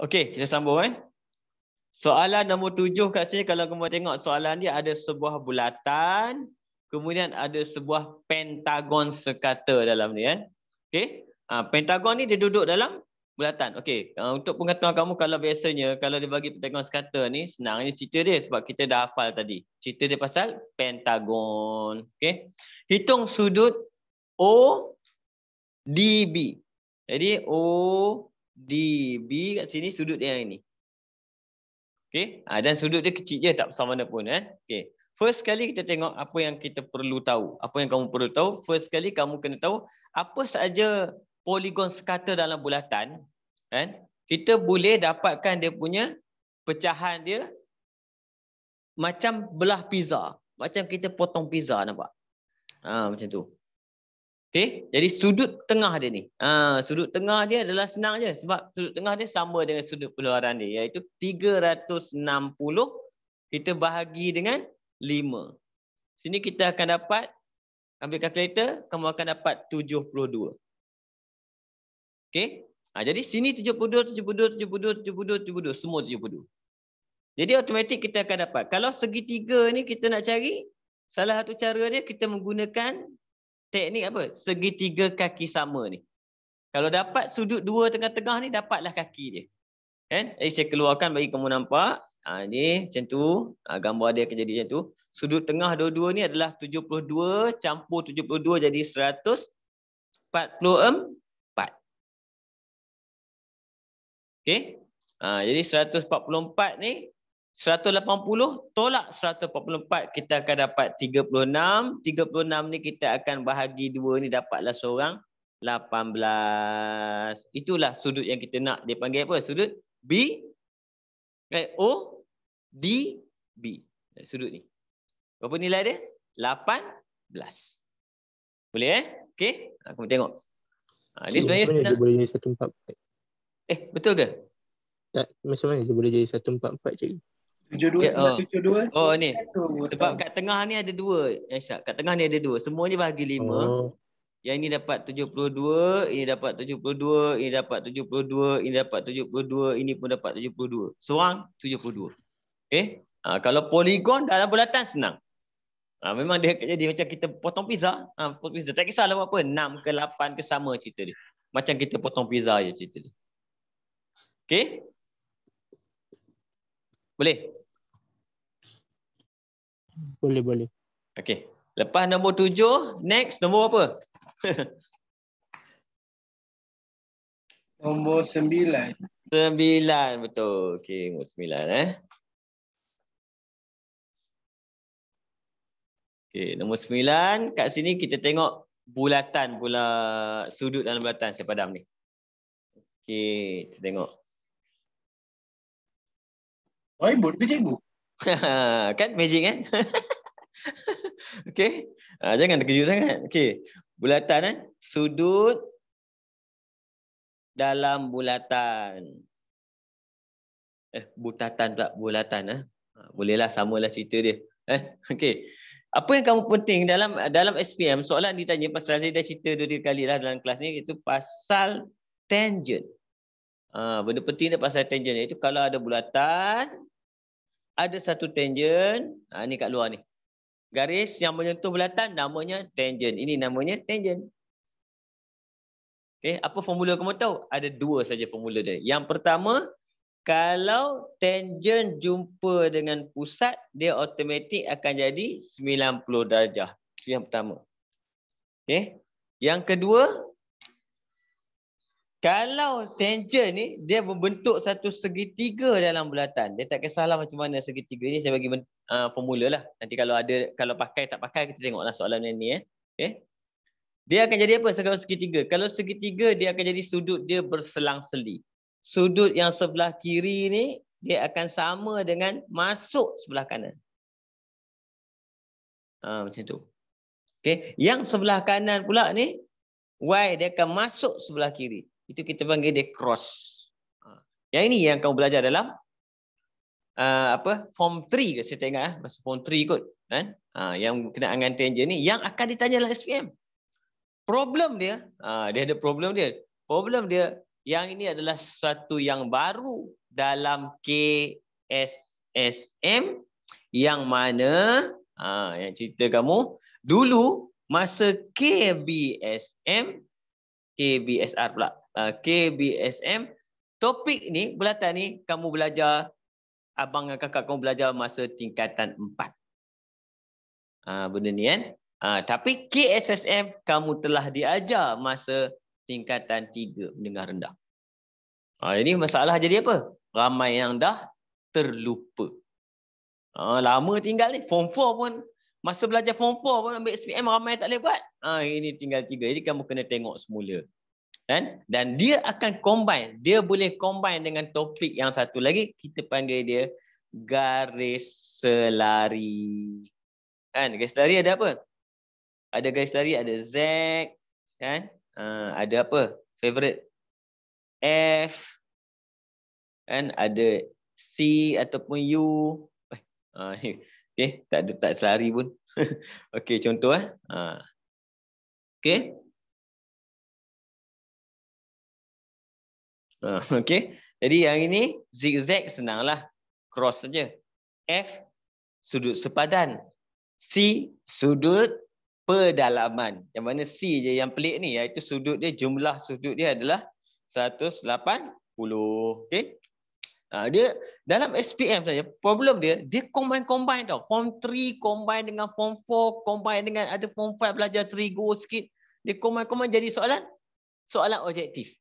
Okey, kita sambung eh. Soalan nombor tujuh kat sini kalau kamu tengok soalan ni ada sebuah bulatan, kemudian ada sebuah pentagon sekata dalam ni eh. Okey. Ha, pentagon ni dia duduk dalam bulatan. Okey. Uh, untuk pengetahuan kamu kalau biasanya kalau dia bagi pentagon sekata ni senang ni cerita dia sebab kita dah hafal tadi. Cerita dia pasal pentagon. Okey. Hitung sudut ODB. Jadi O DB kat sini sudut dia yang ini. Okey, ha, dan sudut dia kecil je tak besar mana pun eh. Okey. First kali kita tengok apa yang kita perlu tahu. Apa yang kamu perlu tahu? First kali kamu kena tahu apa saja poligon scatter dalam bulatan kan? Kita boleh dapatkan dia punya pecahan dia macam belah pizza. Macam kita potong pizza nampak. Ha, macam tu. Okay, jadi sudut tengah dia ni. Ha, sudut tengah dia adalah senang je sebab sudut tengah dia sama dengan sudut keluaran dia iaitu 360 kita bahagi dengan 5. Sini kita akan dapat ambil kalkulator kamu akan dapat 72. Okay, Ha, jadi sini 72 72 72 72 72 semua 72. Jadi automatik kita akan dapat. Kalau segitiga ni kita nak cari salah satu cara dia kita menggunakan teknik apa? Segitiga kaki sama ni. Kalau dapat sudut dua tengah-tengah ni, dapatlah kaki dia. Kan? Jadi eh, saya keluarkan bagi kamu nampak. Ha, ni macam tu. Ha, gambar dia akan jadi macam tu. Sudut tengah dua-dua ni adalah 72 campur 72 jadi 144. Okay. Ha, jadi 144 ni 180 tolak 144 kita akan dapat 36. 36 ni kita akan bahagi dua ni dapatlah seorang 18. Itulah sudut yang kita nak. Dia panggil apa? Sudut B. Right. Eh, o. D. B. Eh, sudut ni. Berapa nilai dia? 18. Boleh eh? Okay. Aku tengok. Ha, dia sebenarnya senang. Dia boleh jadi 144. Eh betul ke? Tak. Macam mana dia boleh jadi 144 cikgu? 72 okay, oh. 72 oh ni sebab kat tengah ni ada dua Yashak. kat tengah ni ada dua Semuanya ni bahagi 5 oh. yang ini dapat tujuh puluh dua. ini dapat tujuh puluh dua. ini dapat tujuh puluh dua. ini dapat tujuh puluh dua. ini pun dapat tujuh puluh 72 seorang 72 okey ha, kalau poligon dalam bulatan senang ha, memang dia jadi macam kita potong pizza ha, potong pizza tak kisahlah buat apa enam ke lapan ke sama cerita dia macam kita potong pizza je cerita dia okey boleh boleh, boleh. Okey. Lepas nombor tujuh, next nombor apa? nombor sembilan. Sembilan, betul. Okey, nombor sembilan eh. Okey, nombor sembilan. Kat sini kita tengok bulatan pula sudut dalam bulatan sepadam ni. Okey, kita tengok. Oi, buat ke cikgu? kan magic kan? okay. Uh, jangan terkejut sangat. Okay. Bulatan kan? Eh? Sudut dalam bulatan. Eh, butatan tak bulatan. Eh? Ah, bolehlah samalah cerita dia. Eh? Okay. Apa yang kamu penting dalam dalam SPM, soalan ditanya pasal saya dah cerita dua tiga kali lah dalam kelas ni, itu pasal tangent. Uh, benda penting dia pasal tangent. Itu kalau ada bulatan, ada satu tangent, ha, ni kat luar ni. Garis yang menyentuh bulatan namanya tangent. Ini namanya tangent. Okay, apa formula kamu tahu? Ada dua saja formula dia. Yang pertama, kalau tangent jumpa dengan pusat, dia automatik akan jadi 90 darjah. Itu yang pertama. Okay. Yang kedua, kalau tangent ni dia membentuk satu segitiga dalam bulatan. Dia tak kisahlah macam mana segitiga ni saya bagi uh, formula lah. Nanti kalau ada kalau pakai tak pakai kita tengoklah soalan ni eh. Okay. Dia akan jadi apa kalau segitiga? Kalau segitiga dia akan jadi sudut dia berselang-seli. Sudut yang sebelah kiri ni dia akan sama dengan masuk sebelah kanan. Ha, macam tu. Okay. Yang sebelah kanan pula ni Y dia akan masuk sebelah kiri itu kita panggil dia cross. Ha. Yang ini yang kamu belajar dalam uh, apa form 3 ke saya tengok. Eh? Masa form 3 kot. Kan? Uh, yang kena angan tangent ni. Yang akan ditanya dalam SPM. Problem dia. Uh, dia ada problem dia. Problem dia. Yang ini adalah satu yang baru. Dalam KSSM. Yang mana. Uh, yang cerita kamu. Dulu. Masa KBSM. KBSR pula. Ah, KBSM. Topik ni, bulatan ni, kamu belajar, abang dan kakak kamu belajar masa tingkatan 4. Ha, ah, benda ni kan? Ha, tapi KSSM, kamu telah diajar masa tingkatan 3, mendengar rendah. Ha, ini masalah jadi apa? Ramai yang dah terlupa. Ha, lama tinggal ni, form 4 pun, masa belajar form 4 pun ambil SPM, ramai tak boleh buat. Ha, ini tinggal 3, jadi kamu kena tengok semula kan dan dia akan combine dia boleh combine dengan topik yang satu lagi kita panggil dia garis selari kan garis selari ada apa ada garis selari ada z kan uh, ada apa favorite f kan ada c ataupun u eh ha, okay. tak ada tak selari pun okey contoh eh uh. okey Ah, okay, Jadi yang ini zigzag senanglah. Cross saja. F sudut sepadan. C sudut pedalaman. Yang mana C je yang pelik ni iaitu sudut dia jumlah sudut dia adalah 180. Okay, Ha, dia dalam SPM saja problem dia dia combine combine tau form 3 combine dengan form 4 combine dengan ada form 5 belajar trigo sikit dia combine combine jadi soalan soalan objektif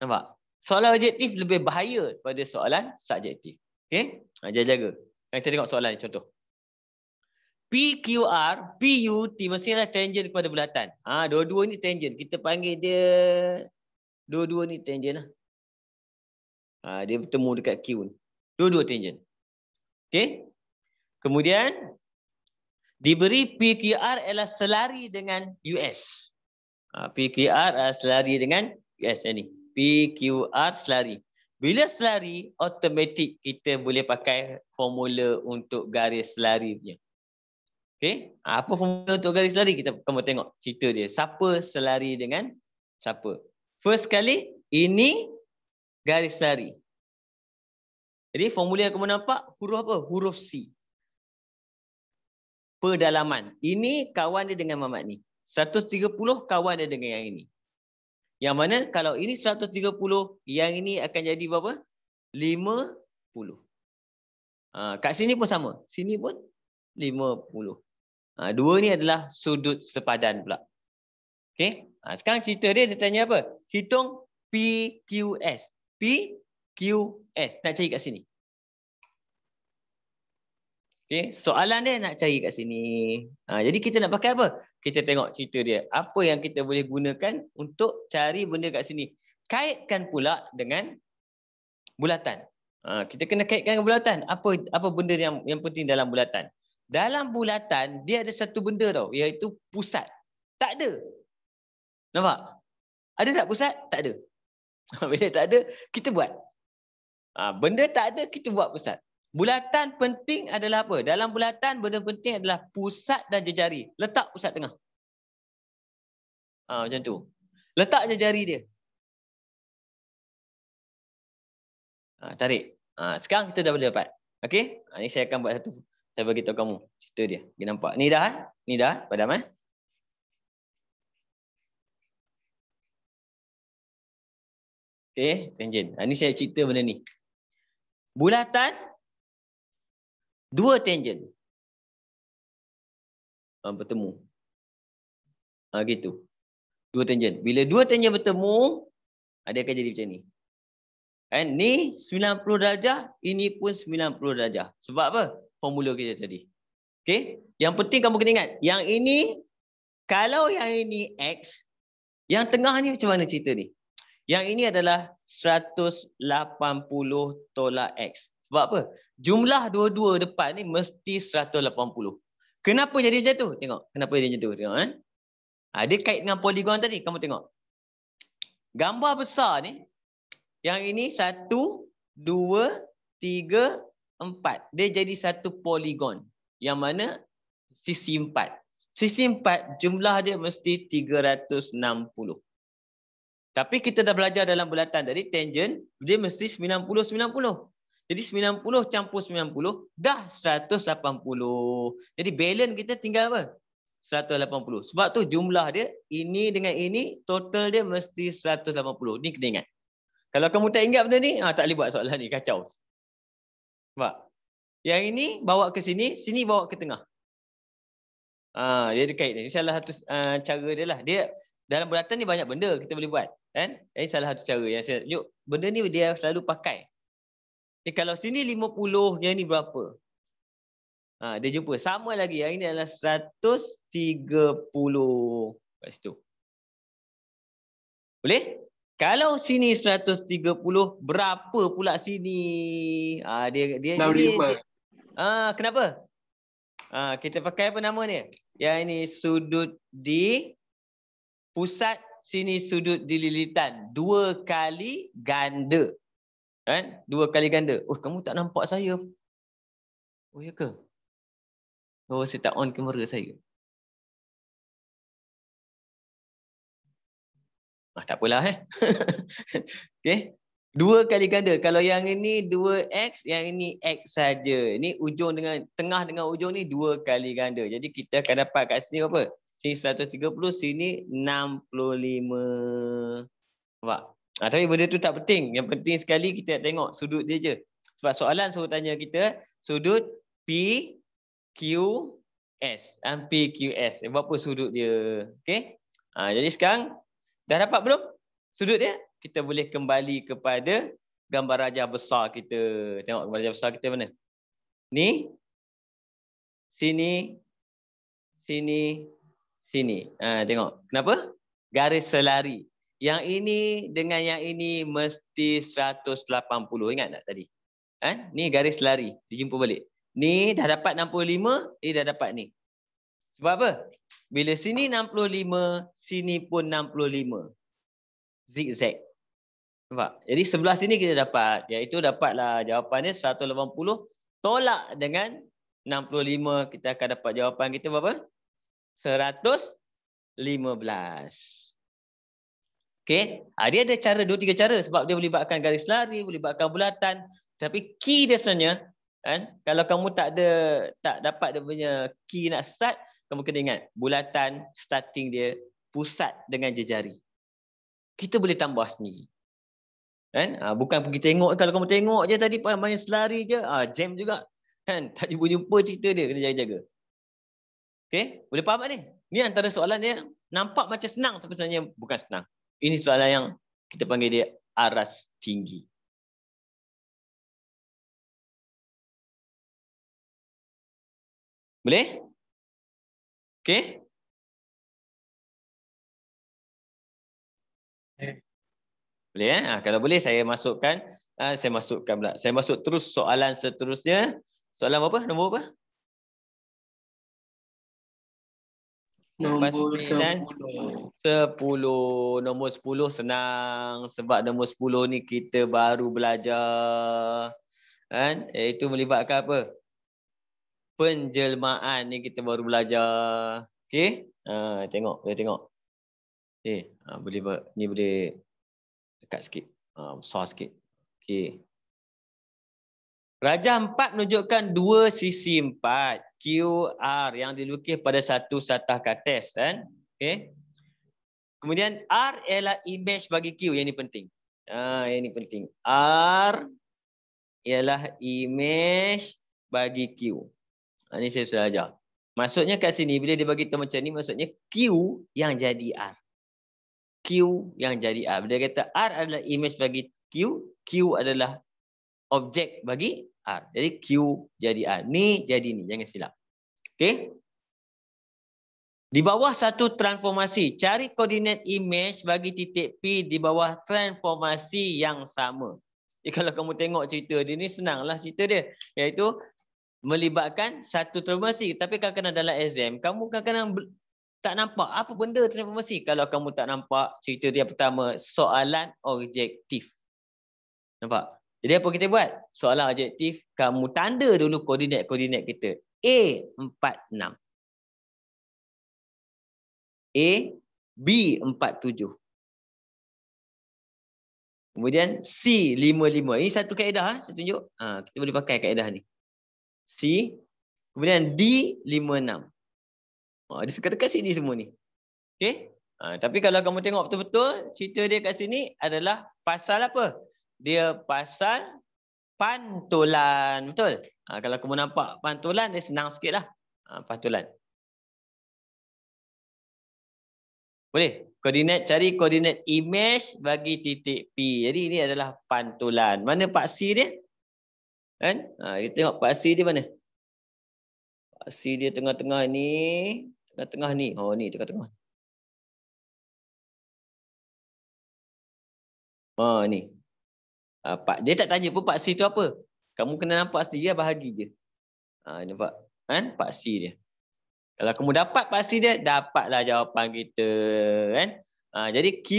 nampak soalan objektif lebih bahaya daripada soalan subjektif. Okey? Ha jaga-jaga. Kita tengok soalan ni contoh. PQR, PU mestilah tangent kepada bulatan. Ha dua-dua ni tangent. Kita panggil dia dua-dua ni tangent lah. Ha, dia bertemu dekat Q ni. Dua-dua tangent. Okey? Kemudian diberi PQR ialah selari dengan US. Ha, PQR adalah selari dengan US ni. PQR selari. Bila selari, otomatik kita boleh pakai formula untuk garis selari selarinya. Okay? Ah, apa formula untuk garis selari? Kita kamu tengok cerita dia. Siapa selari dengan siapa? First kali ini garis selari. Jadi formula yang kamu nampak huruf apa? Huruf C. Pedalaman. Ini kawan dia dengan mamat ni. 130 kawan dia dengan yang ini. Yang mana kalau ini 130, yang ini akan jadi berapa? 50. Uh, ha, kat sini pun sama. Sini pun 50. Uh, ha, dua ni adalah sudut sepadan pula. Okay. Uh, ha, sekarang cerita dia, dia tanya apa? Hitung PQS. PQS. Nak cari kat sini. Okay. Soalan dia nak cari kat sini. Uh, jadi kita nak pakai apa? kita tengok cerita dia. Apa yang kita boleh gunakan untuk cari benda kat sini. Kaitkan pula dengan bulatan. Ha, kita kena kaitkan dengan bulatan. Apa apa benda yang yang penting dalam bulatan. Dalam bulatan, dia ada satu benda tau. Iaitu pusat. Tak ada. Nampak? Ada tak pusat? Tak ada. Bila tak ada, kita buat. Ha, benda tak ada, kita buat pusat. Bulatan penting adalah apa? Dalam bulatan benda penting adalah pusat dan jejari. Letak pusat tengah. Ha, macam tu. Letak jejari dia. Ha, tarik. Ha, sekarang kita dah boleh dapat. Okey? Ha, ini saya akan buat satu. Saya bagi tahu kamu cerita dia. Dia nampak. Ni dah eh? Ni dah eh? padam eh? Okey, tenjen. Ha, ini saya cerita benda ni. Bulatan dua tangent uh, bertemu. Ha, gitu. Dua tangent. Bila dua tangent bertemu, dia akan jadi macam ni. Kan? Ni 90 darjah, ini pun 90 darjah. Sebab apa? Formula kita tadi. Okay? Yang penting kamu kena ingat. Yang ini, kalau yang ini X, yang tengah ni macam mana cerita ni? Yang ini adalah 180 tolak X. Sebab apa? Jumlah dua-dua depan ni mesti 180. Kenapa jadi macam tu? Tengok. Kenapa jadi macam tu? Tengok kan? Ha, dia kait dengan poligon tadi. Kamu tengok. Gambar besar ni. Yang ini satu, dua, tiga, empat. Dia jadi satu poligon. Yang mana? Sisi empat. Sisi empat jumlah dia mesti 360. Tapi kita dah belajar dalam bulatan tadi. Tangent dia mesti 90-90. Jadi 90 campur 90 dah 180. Jadi balance kita tinggal apa? 180. Sebab tu jumlah dia ini dengan ini total dia mesti 180. Ni kena ingat. Kalau kamu tak ingat benda ni, ah tak boleh buat soalan ni kacau. Nampak? Yang ini bawa ke sini, sini bawa ke tengah. Ah dia ada kait ni. Salah satu uh, cara dia lah. Dia dalam bulatan ni banyak benda kita boleh buat. Kan? Eh? Ini salah satu cara yang saya tunjuk. Benda ni dia selalu pakai. Eh, kalau sini 50, yang ni berapa? Ha, dia jumpa. Sama lagi. Yang ini adalah 130. Kat situ. Boleh? Kalau sini 130, berapa pula sini? Ha, dia, dia, 65. Dia, dia. Ha, kenapa? Ha, kita pakai apa nama ni? Yang ini sudut di pusat sini sudut dililitan. Dua kali ganda. Kan? Dua kali ganda. Oh, kamu tak nampak saya. Oh, ya ke? Oh, saya tak on kamera saya. Ah, tak apalah eh. okay. Dua kali ganda. Kalau yang ini 2x, yang ini x saja. Ini ujung dengan tengah dengan ujung ni dua kali ganda. Jadi kita akan dapat kat sini apa? Sini 130, sini 65. Nampak? Ha, tapi benda tu tak penting. Yang penting sekali kita nak tengok sudut dia je. Sebab soalan suruh tanya kita sudut P, Q, PQS. Ha, ah, PQS. Eh, Berapa sudut dia? Okay. Ha, ah, jadi sekarang dah dapat belum sudut dia? Kita boleh kembali kepada gambar rajah besar kita. Tengok gambar rajah besar kita mana. Ni. Sini. Sini. Sini. Ha, tengok. Kenapa? Garis selari. Yang ini dengan yang ini mesti 180. Ingat tak tadi? Ha? Ni garis lari. Dijumpa balik. Ni dah dapat 65. Ni dah dapat ni. Sebab apa? Bila sini 65, sini pun 65. Zigzag. Nampak? Jadi sebelah sini kita dapat. Iaitu dapatlah jawapannya 180. Tolak dengan 65. Kita akan dapat jawapan kita berapa? 115. Okey, ha, dia ada cara dua tiga cara sebab dia boleh buatkan garis lari, boleh buatkan bulatan. Tapi key dia sebenarnya kan kalau kamu tak ada tak dapat dia punya key nak start, kamu kena ingat bulatan starting dia pusat dengan jejari. Kita boleh tambah sendiri. Kan? Ha, bukan pergi tengok kalau kamu tengok je tadi pun main selari je, ha, jam juga. Kan? Tak jumpa-jumpa cerita dia kena jaga-jaga. Okey, boleh faham tak ni? Ni antara soalan dia nampak macam senang tapi sebenarnya bukan senang. Ini soalan yang kita panggil dia aras tinggi. Boleh? Okey. Eh. Boleh eh? Ha, kalau boleh saya masukkan, ha, saya masukkan pula. Saya masuk terus soalan seterusnya. Soalan apa? Nombor apa? Nombor 10. 10. Eh? Nombor 10 senang sebab nombor 10 ni kita baru belajar. Kan? Eh, itu melibatkan apa? Penjelmaan ni kita baru belajar. okay Ha, tengok, boleh tengok. Okey, eh, ha, boleh ni boleh dekat sikit. Ha, besar sikit. Okey. Rajah 4 menunjukkan dua sisi 4 QR yang dilukis pada satu satah kates kan okey kemudian R ialah image bagi Q yang ini penting ha ah, ini penting R ialah image bagi Q ha, ini saya sudah ajar maksudnya kat sini bila dia bagi tahu macam ni maksudnya Q yang jadi R Q yang jadi R bila dia kata R adalah image bagi Q Q adalah objek bagi R. Jadi Q jadi R. Ni jadi ni. Jangan silap. Okey. Di bawah satu transformasi. Cari koordinat image bagi titik P di bawah transformasi yang sama. Jadi kalau kamu tengok cerita dia ni senanglah cerita dia. Iaitu melibatkan satu transformasi. Tapi kadang kena dalam exam, kamu kadang kena tak nampak apa benda transformasi. Kalau kamu tak nampak cerita dia pertama, soalan objektif. Nampak? Jadi apa kita buat? Soalan adjektif, kamu tanda dulu koordinat-koordinat kita. A, 4, 6. A, B, 4, 7. Kemudian C, 5, 5. Ini satu kaedah. Ha? Saya tunjuk. Ha, kita boleh pakai kaedah ni. C. Kemudian D, 5, 6. Ha, dia suka dekat sini semua ni. Okay? Ha, tapi kalau kamu tengok betul-betul, cerita dia kat sini adalah pasal apa? dia pasal pantulan. Betul? Ha, kalau kamu nampak pantulan, dia senang sikit lah. Ha, pantulan. Boleh? Koordinat, cari koordinat image bagi titik P. Jadi ini adalah pantulan. Mana paksi dia? Kan? Ha, kita tengok paksi dia mana? Paksi dia tengah-tengah ni. Tengah-tengah ni. Oh ni tengah-tengah. Oh ni. Ah, Pak, dia tak tanya pun Pak C tu apa. Kamu kena nampak lah dia bahagi je. Ha, nampak? Ha? Pak C dia. Kalau kamu dapat Pak C dia, dapatlah jawapan kita. Kan? Ha, jadi Q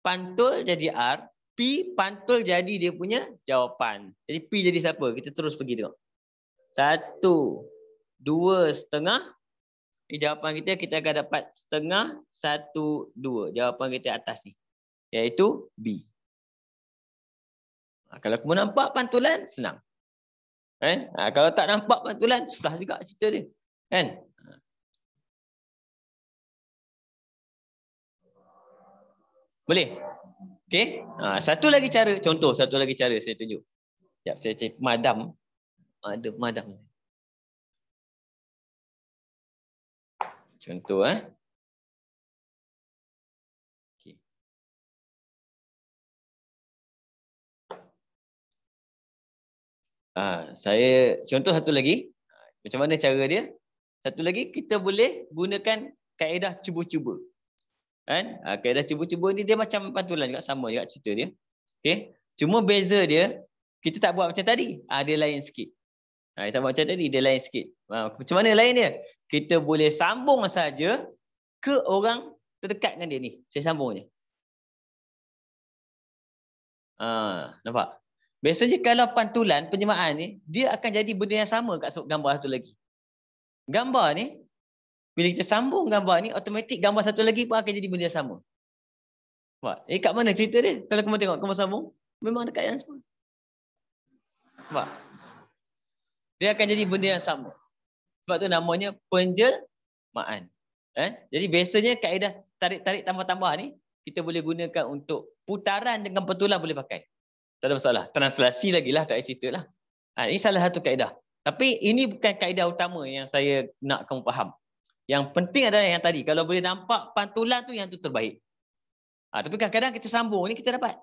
pantul jadi R. P pantul jadi dia punya jawapan. Jadi P jadi siapa? Kita terus pergi tengok. Satu. Dua setengah. Ini jawapan kita. Kita akan dapat setengah. Satu. Dua. Jawapan kita atas ni. Iaitu B. Ha, kalau kamu nampak pantulan, senang. Kan? Ha, kalau tak nampak pantulan, susah juga cerita dia. Kan? Boleh? Okay? Ha, satu lagi cara, contoh satu lagi cara saya tunjuk. Sekejap saya cari madam, Ada pemadam. Contoh eh. Ha, saya contoh satu lagi. Macam mana cara dia? Satu lagi kita boleh gunakan kaedah cuba-cuba. Kan? Ha, kaedah cuba-cuba ni dia macam pantulan juga sama juga cerita dia. Okey. Cuma beza dia kita tak buat macam tadi. Ha, dia lain sikit. Ha, kita tak buat macam tadi dia lain sikit. Ha, macam mana lain dia? Kita boleh sambung saja ke orang terdekat dengan dia ni. Saya sambung je. Ha, nampak? Biasanya kalau pantulan, penyemaan ni, dia akan jadi benda yang sama kat gambar satu lagi. Gambar ni, bila kita sambung gambar ni, otomatik gambar satu lagi pun akan jadi benda yang sama. Nampak? Eh, kat mana cerita dia? Kalau kamu tengok, kamu sambung, memang dekat yang sama. Nampak? Dia akan jadi benda yang sama. Sebab tu namanya penjemaan. Eh? Jadi biasanya kaedah tarik-tarik tambah-tambah ni, kita boleh gunakan untuk putaran dengan pertulan boleh pakai tak ada masalah. Translasi lagi lah, tak payah cerita lah. Ha, ini salah satu kaedah. Tapi ini bukan kaedah utama yang saya nak kamu faham. Yang penting adalah yang tadi. Kalau boleh nampak pantulan tu yang tu terbaik. Ha, tapi kadang-kadang kita sambung, ini kita dapat.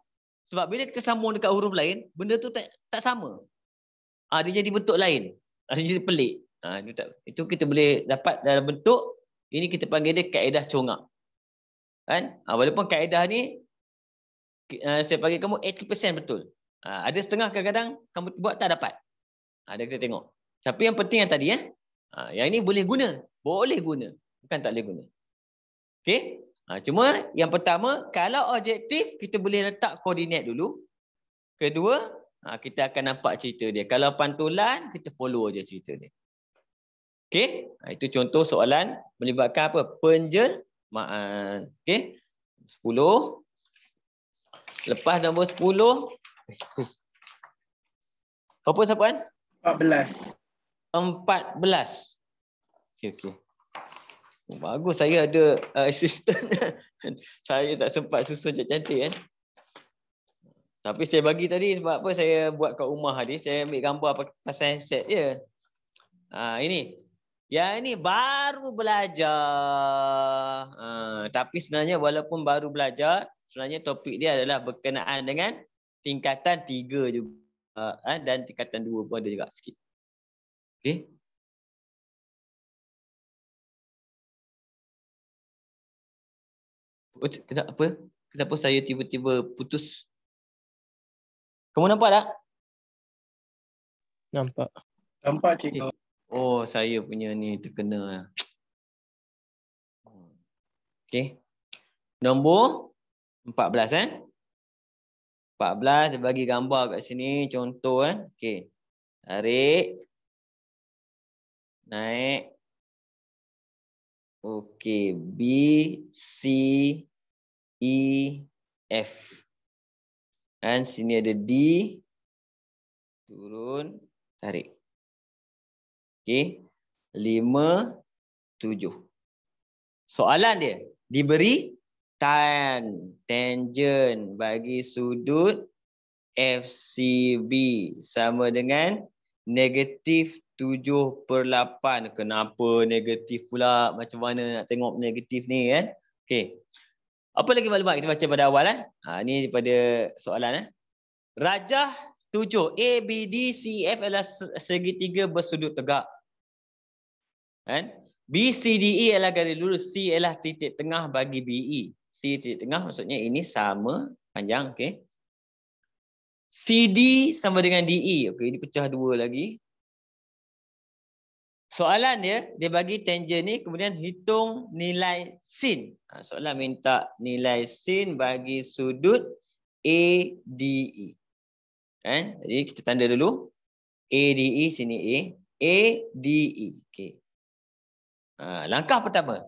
Sebab bila kita sambung dekat huruf lain, benda tu tak, tak sama. Ha, dia jadi bentuk lain. Ha, dia jadi pelik. Ha, itu, tak, itu kita boleh dapat dalam bentuk, ini kita panggil dia kaedah congak. Kan? Ha, walaupun kaedah ni Eh, saya bagi kamu 80% betul. Ha, ada setengah kadang-kadang kamu buat tak dapat. Ada ha, kita tengok. Tapi yang penting yang tadi ya. Ha, yang ini boleh guna. Boleh guna. Bukan tak boleh guna. Okey? Ha, cuma yang pertama, kalau objektif, kita boleh letak koordinat dulu. Kedua, ha, kita akan nampak cerita dia. Kalau pantulan, kita follow aja cerita dia. Okey? Ha, itu contoh soalan melibatkan apa? Penjelmaan. Ha, okey? 10, Lepas nombor 10. Berapa siapa kan? 14. 14. Okey okey. Oh, bagus saya ada uh, assistant. saya tak sempat susun cantik-cantik kan. Tapi saya bagi tadi sebab apa saya buat kat rumah tadi. Saya ambil gambar pasal handset dia. Ha, ini. Ya ini baru belajar. Ha, tapi sebenarnya walaupun baru belajar, sebenarnya topik dia adalah berkenaan dengan tingkatan tiga juga uh, dan tingkatan dua pun ada juga sikit. Okay. Kenapa? Kenapa saya tiba-tiba putus? Kamu nampak tak? Nampak. Nampak cikgu. Oh, saya punya ni terkena. Okay. Nombor 14 eh. 14 bagi gambar kat sini contoh eh. Okey. Tarik naik Okey, B C E F. Dan sini ada D turun tarik. Okey. 5 7. Soalan dia diberi tan tangent bagi sudut FCB sama dengan negatif 7/8 kenapa negatif pula macam mana nak tengok negatif ni kan Okay. apa lagi maklumat kita baca pada awal eh ha ni daripada soalan eh rajah 7 ABDCF adalah segitiga bersudut tegak kan BCDE adalah garis lurus C adalah titik tengah bagi BE titik tengah maksudnya ini sama panjang okey CD sama dengan DE okey ini pecah dua lagi soalan dia dia bagi tangent ni kemudian hitung nilai sin ha, soalan minta nilai sin bagi sudut ADE kan jadi kita tanda dulu ADE sini A ADE okey ha, langkah pertama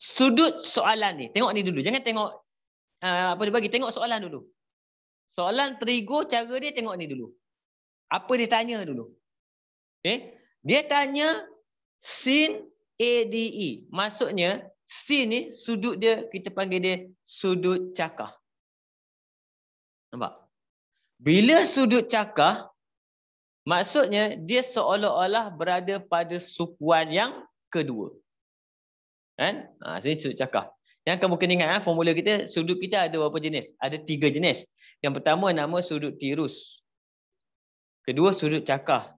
sudut soalan ni. Tengok ni dulu. Jangan tengok uh, apa dia bagi. Tengok soalan dulu. Soalan terigu cara dia tengok ni dulu. Apa dia tanya dulu. Okay. Eh? Dia tanya sin ADE. Maksudnya sin ni sudut dia kita panggil dia sudut cakah. Nampak? Bila sudut cakah maksudnya dia seolah-olah berada pada sukuan yang kedua kan ha, sini sudut cakar yang kamu kena ingat ha, formula kita sudut kita ada berapa jenis ada tiga jenis yang pertama nama sudut tirus kedua sudut cakar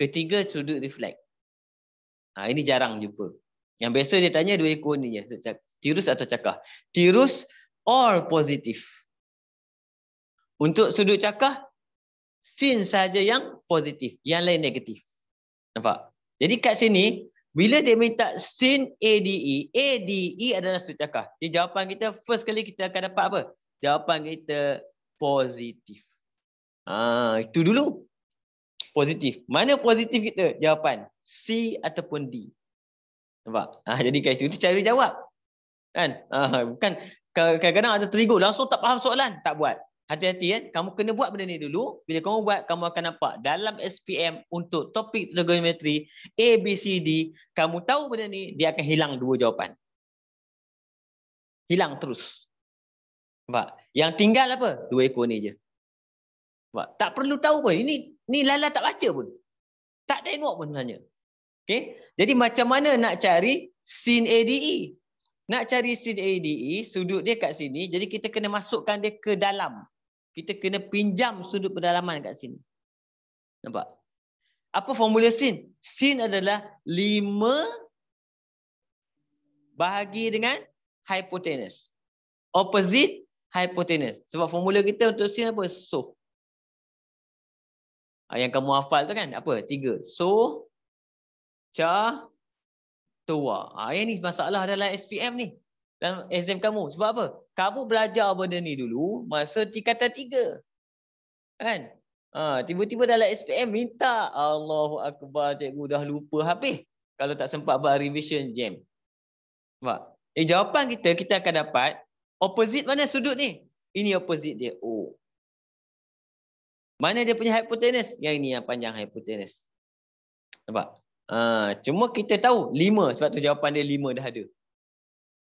ketiga sudut reflect ha, ini jarang jumpa yang biasa dia tanya dua ekor ni je tirus atau cakar tirus all positif. untuk sudut cakar sin saja yang positif yang lain negatif nampak jadi kat sini bila dia minta sin ADE, ADE adalah sudut cakar. Jadi jawapan kita, first kali kita akan dapat apa? Jawapan kita positif. Ah Itu dulu. Positif. Mana positif kita? Jawapan C ataupun D. Nampak? Ah, jadi kat situ, itu cara jawab. Kan? Ah, bukan kadang-kadang ada terigu, langsung tak faham soalan, tak buat. Hati-hati kan. Kamu kena buat benda ni dulu. Bila kamu buat, kamu akan nampak dalam SPM untuk topik trigonometri A, B, C, D. Kamu tahu benda ni, dia akan hilang dua jawapan. Hilang terus. Nampak? Yang tinggal apa? Dua ekor ni je. Nampak? Tak perlu tahu pun. Ini ni Lala tak baca pun. Tak tengok pun sebenarnya. Okay? Jadi macam mana nak cari sin ADE? Nak cari sin ADE, sudut dia kat sini. Jadi kita kena masukkan dia ke dalam kita kena pinjam sudut pedalaman kat sini. Nampak? Apa formula sin? Sin adalah 5 bahagi dengan hypotenuse. Opposite hypotenuse. Sebab formula kita untuk sin apa? So. Ah, yang kamu hafal tu kan? Apa? Tiga. So. Cah. Tua. Yang ni masalah dalam SPM ni. Dan exam kamu. Sebab apa? Kamu belajar benda ni dulu masa tingkatan tiga. Kan? Ha, tiba-tiba dalam SPM minta Allahu Akbar cikgu dah lupa habis. Kalau tak sempat buat revision jam. Nampak? Eh, jawapan kita, kita akan dapat opposite mana sudut ni? Ini opposite dia. Oh. Mana dia punya hypotenuse? Yang ini yang panjang hypotenuse. Nampak? Ha, cuma kita tahu lima sebab tu jawapan dia lima dah ada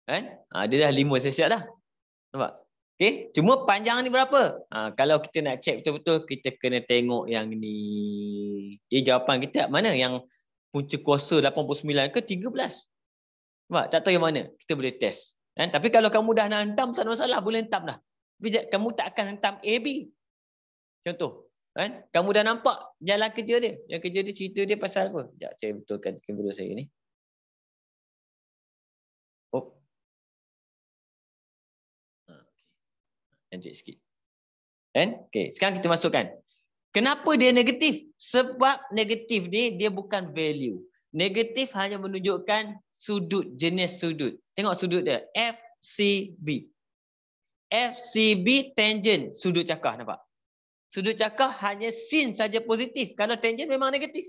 kan ha, dia dah lima siap-siap dah nampak Okay, cuma panjang ni berapa ha, kalau kita nak check betul-betul kita kena tengok yang ni ya jawapan kita mana yang punca kuasa 89 ke 13 nampak tak tahu yang mana kita boleh test kan tapi kalau kamu dah nak hentam tak ada masalah boleh hentam dah bijak kamu tak akan hentam AB contoh kan kamu dah nampak jalan kerja dia yang kerja dia cerita dia pasal apa jap saya betulkan kamera saya ni cantik sikit. Kan? Okey, sekarang kita masukkan. Kenapa dia negatif? Sebab negatif ni dia bukan value. Negatif hanya menunjukkan sudut jenis sudut. Tengok sudut dia FCB. FCB tangent sudut cakar nampak. Sudut cakar hanya sin saja positif. Kalau tangent memang negatif.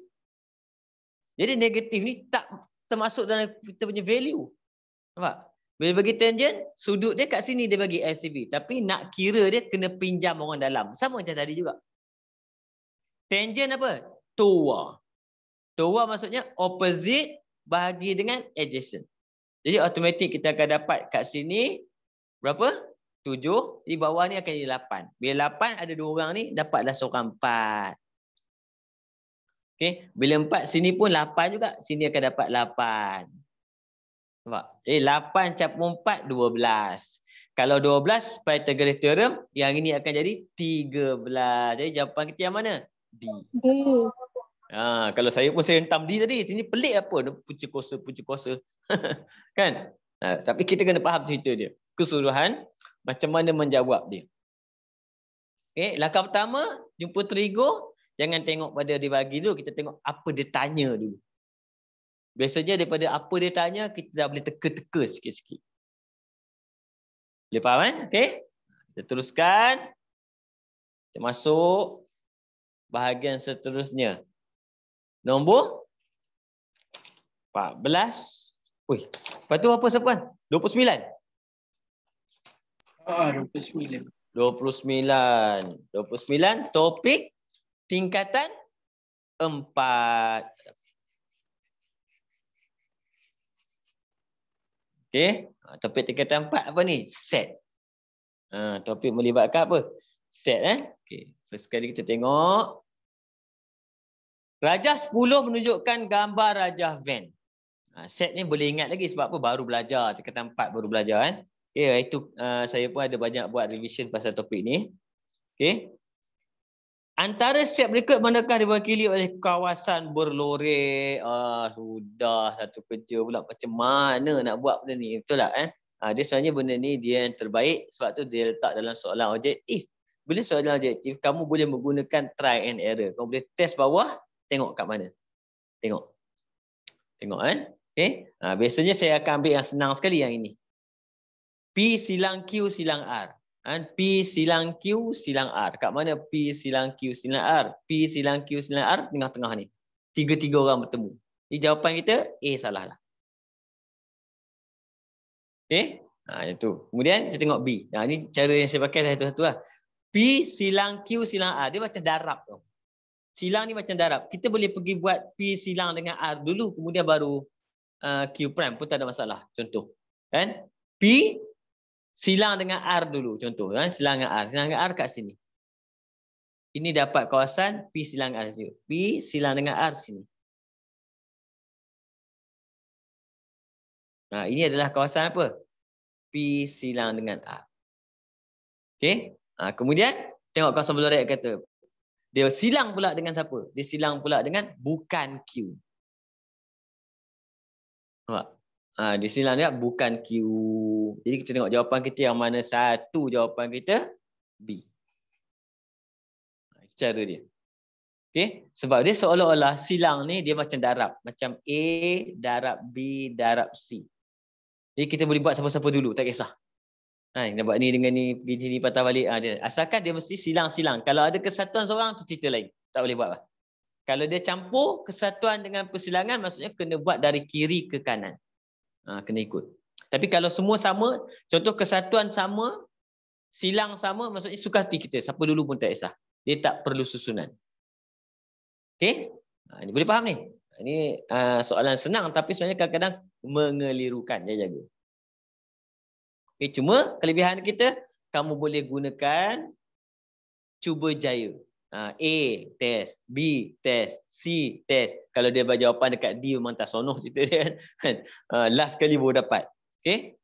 Jadi negatif ni tak termasuk dalam kita punya value. Nampak? Bila bagi tangent, sudut dia kat sini dia bagi LCB. Tapi nak kira dia kena pinjam orang dalam. Sama macam tadi juga. Tangent apa? Tua. Tua maksudnya opposite bahagi dengan adjacent. Jadi automatic kita akan dapat kat sini berapa? 7. Di bawah ni akan jadi 8. Bila 8 ada dua orang ni, dapatlah seorang 4. Okay. Bila 4 sini pun 8 juga. Sini akan dapat 8. Nampak? Jadi 8 campur 4, 12. Kalau 12, Pythagoras Theorem, yang ini akan jadi 13. Jadi jawapan kita yang mana? D. D. Ha, kalau saya pun saya hentam D tadi, ini pelik apa? Punca kuasa, punca kuasa. kan? Ha, tapi kita kena faham cerita dia. Kesuruhan, macam mana menjawab dia. Okay, langkah pertama, jumpa terigu. Jangan tengok pada dia bagi dulu. Kita tengok apa dia tanya dulu. Biasanya daripada apa dia tanya, kita dah boleh teka-teka sikit-sikit. Boleh faham kan? Eh? Okay. Kita teruskan. Kita masuk bahagian seterusnya. Nombor 14. Ui. Lepas tu apa siapa kan? 29. Ah, 29. 29. 29. Topik tingkatan 4. Okey, ha, topik tingkatan 4 apa ni? Set. Ha, topik melibatkan apa? Set eh. Okey, first sekali kita tengok Rajah 10 menunjukkan gambar rajah Van. Ha, set ni boleh ingat lagi sebab apa? Baru belajar tingkatan 4 baru belajar kan. Okey, itu uh, saya pun ada banyak buat revision pasal topik ni. Okey. Antara setiap berikut manakah diwakili oleh kawasan berlore. Ah, sudah satu kerja pula. Macam mana nak buat benda ni? Betul tak? Eh? Ah, dia sebenarnya benda ni dia yang terbaik. Sebab tu dia letak dalam soalan objektif. Bila soalan objektif, kamu boleh menggunakan try and error. Kamu boleh test bawah, tengok kat mana. Tengok. Tengok kan? Okay. Ah, biasanya saya akan ambil yang senang sekali yang ini. P silang Q silang R. And P silang Q silang R. Kat mana P silang Q silang R? P silang Q silang R tengah-tengah ni. Tiga-tiga orang bertemu. Jadi jawapan kita A salah lah. Okay. Ha, yang tu. Kemudian kita tengok B. Nah ha, ini cara yang saya pakai satu-satu lah. P silang Q silang R. Dia macam darab tu. Silang ni macam darab. Kita boleh pergi buat P silang dengan R dulu. Kemudian baru uh, Q prime pun tak ada masalah. Contoh. Kan? P silang dengan R dulu contoh kan silang dengan R silang dengan R kat sini ini dapat kawasan P silang R sini. P silang dengan R sini nah ini adalah kawasan apa P silang dengan R okey ha, kemudian tengok kawasan bloret kata dia silang pula dengan siapa dia silang pula dengan bukan Q nampak Ha, di sini lah niat bukan Q. Jadi kita tengok jawapan kita yang mana satu jawapan kita B. Ha, cara dia. Okay. Sebab dia seolah-olah silang ni dia macam darab. Macam A darab B darab C. Jadi kita boleh buat siapa-siapa dulu. Tak kisah. Ha, nak buat ni dengan ni. Pergi sini patah balik. Ha, dia. Asalkan dia mesti silang-silang. Kalau ada kesatuan seorang tu cerita lain. Tak boleh buat lah. Kalau dia campur kesatuan dengan persilangan maksudnya kena buat dari kiri ke kanan. Ah, kena ikut. Tapi kalau semua sama, contoh kesatuan sama, silang sama, maksudnya suka hati kita. Siapa dulu pun tak kisah. Dia tak perlu susunan. Okey? Ha, ini boleh faham ni? Ini uh, soalan senang tapi sebenarnya kadang-kadang mengelirukan. Ya, jaga. -jaga. Okay, cuma kelebihan kita, kamu boleh gunakan cuba jaya. Ha, A test, B test, C test. Kalau dia bagi jawapan dekat D memang tak sonoh cerita dia kan. kan? Ha, last kali baru dapat. Okay.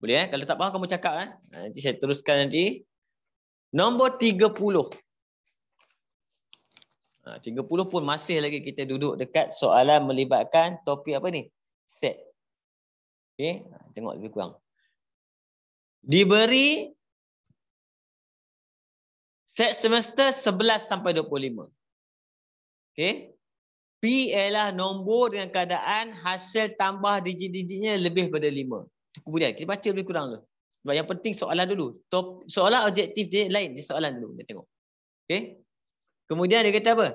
Boleh eh? Kalau tak faham kamu cakap kan. Nanti saya teruskan nanti. Nombor 30. 30 pun masih lagi kita duduk dekat soalan melibatkan topik apa ni? Set. Okay. Tengok lebih kurang. Diberi Set semester 11 sampai 25. okay? P ialah nombor dengan keadaan hasil tambah digit-digitnya lebih daripada 5. Kemudian kita baca lebih kurang tu. Sebab yang penting soalan dulu. Top Soalan objektif dia lain. Dia soalan dulu. Kita tengok. okay? Kemudian dia kata apa?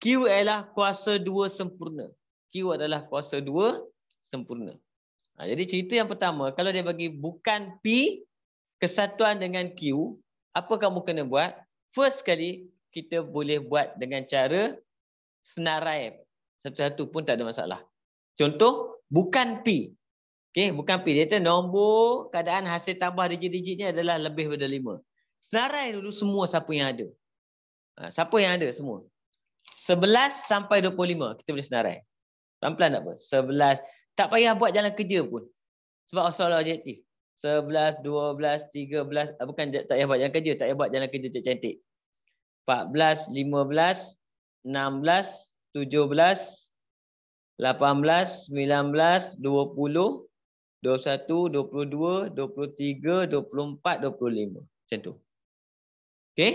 Q ialah kuasa 2 sempurna. Q adalah kuasa 2 sempurna. Ha, jadi cerita yang pertama. Kalau dia bagi bukan P. Kesatuan dengan Q. Apa kamu kena buat? First sekali, kita boleh buat dengan cara senarai. Satu-satu pun tak ada masalah. Contoh, bukan P. Okay, bukan P. Dia kata nombor keadaan hasil tambah digit-digit ni adalah lebih daripada lima. Senarai dulu semua siapa yang ada. Ha, siapa yang ada semua. Sebelas sampai dua puluh lima kita boleh senarai. Pelan-pelan tak apa. Sebelas Tak payah buat jalan kerja pun. Sebab asal objektif. Sebelas, dua belas, tiga belas, ah, bukan tak payah buat jalan kerja, tak payah buat jalan kerja cantik-cantik. Empat belas, belas, belas, belas, belas, belas, lima enam tujuh lapan sembilan dua puluh, 14, 15, 16, dua, 18, 19, 20, 21, 22, 23, 24, 25. Macam tu. Okay.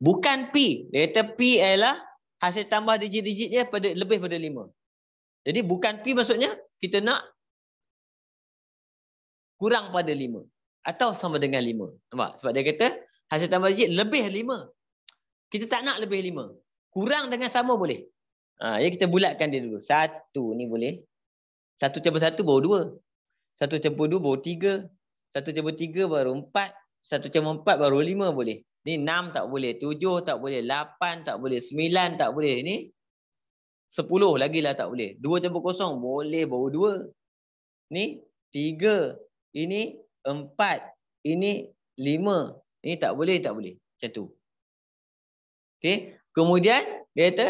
Bukan P. Letter P ialah hasil tambah digit-digitnya pada lebih pada lima. Jadi bukan P maksudnya kita nak kurang pada lima. Atau sama dengan lima. Nampak? Sebab dia kata hasil tambah digit lebih lima. Kita tak nak lebih lima. Kurang dengan sama boleh. Ha, ya kita bulatkan dia dulu. Satu ni boleh. Satu campur satu baru dua. Satu campur dua baru tiga. Satu campur tiga baru empat. Satu campur empat baru lima boleh. Ni enam tak boleh. Tujuh tak boleh. Lapan tak boleh. Sembilan tak boleh. Ni sepuluh lagi lah tak boleh. Dua campur kosong boleh baru dua. Ni tiga ini empat, ini lima. Ini tak boleh, tak boleh. Macam tu. Okay. Kemudian, dia kata,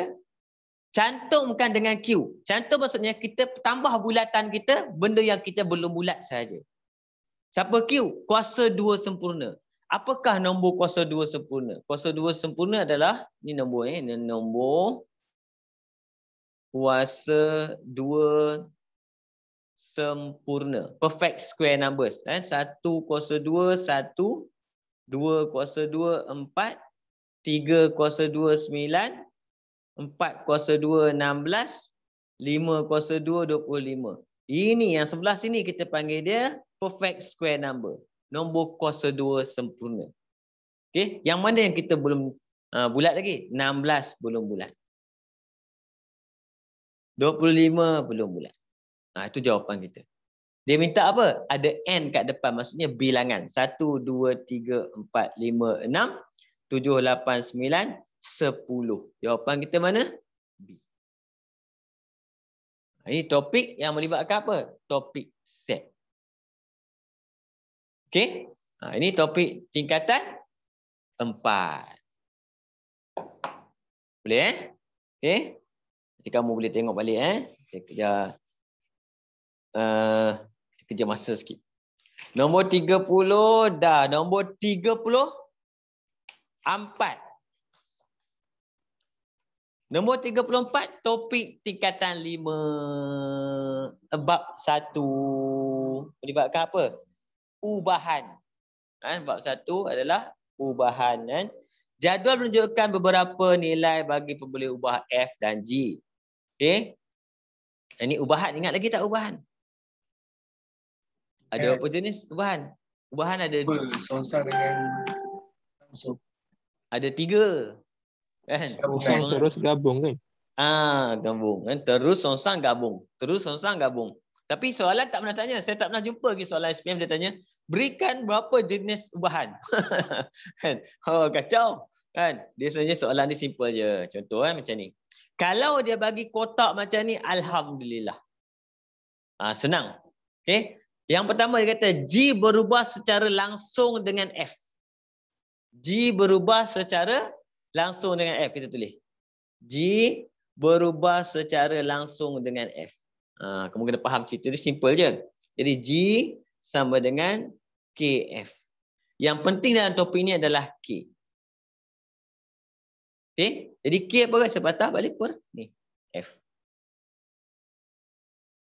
cantumkan dengan Q. Cantum maksudnya kita tambah bulatan kita, benda yang kita belum bulat saja. Siapa Q? Kuasa dua sempurna. Apakah nombor kuasa dua sempurna? Kuasa dua sempurna adalah, ni nombor eh, nombor kuasa dua sempurna. Perfect square numbers. Eh? Satu kuasa dua, satu. Dua kuasa dua, empat. Tiga kuasa dua, sembilan. Empat kuasa dua, enam belas. Lima kuasa dua, dua puluh lima. Ini yang sebelah sini kita panggil dia perfect square number. Nombor kuasa dua sempurna. Okay? Yang mana yang kita belum uh, bulat lagi? Enam belas belum bulat. Dua puluh lima belum bulat. Ha, itu jawapan kita. Dia minta apa? Ada N kat depan. Maksudnya bilangan. 1, 2, 3, 4, 5, 6, 7, 8, 9, 10. Jawapan kita mana? B. Ha, ini topik yang melibatkan apa? Topik set. Okay. Ha, ini topik tingkatan 4. Boleh eh? Okay. Nanti kamu boleh tengok balik eh. Kita kejar uh, eh, kerja masa sikit. Nombor 30 dah. Nombor empat. Nombor 34 topik tingkatan 5 bab 1 melibatkan apa? Ubahan. Kan bab 1 adalah ubahan kan. Jadual menunjukkan beberapa nilai bagi pemboleh ubah F dan G. Okey. Ini ubahan ingat lagi tak ubahan? Kan? Ada apa jenis ubahan? Ubahan ada dua. Songsang dengan langsung. Ada tiga. Kan? Gabung. Kan, terus gabung kan? Ah, gabung. Kan? Terus songsang gabung. Terus songsang gabung. Tapi soalan tak pernah tanya. Saya tak pernah jumpa lagi soalan SPM dia tanya. Berikan berapa jenis ubahan? kan? oh, kacau. Kan? Dia sebenarnya soalan ni simple je. Contoh kan? macam ni. Kalau dia bagi kotak macam ni, Alhamdulillah. Ah, senang. Okay? Yang pertama dia kata G berubah secara langsung dengan F. G berubah secara langsung dengan F kita tulis. G berubah secara langsung dengan F. Ha, kamu kena faham cerita ni simple je. Jadi G sama dengan KF. Yang penting dalam topik ni adalah K. Okay? Jadi K apa kan sepatah balik per ni. F.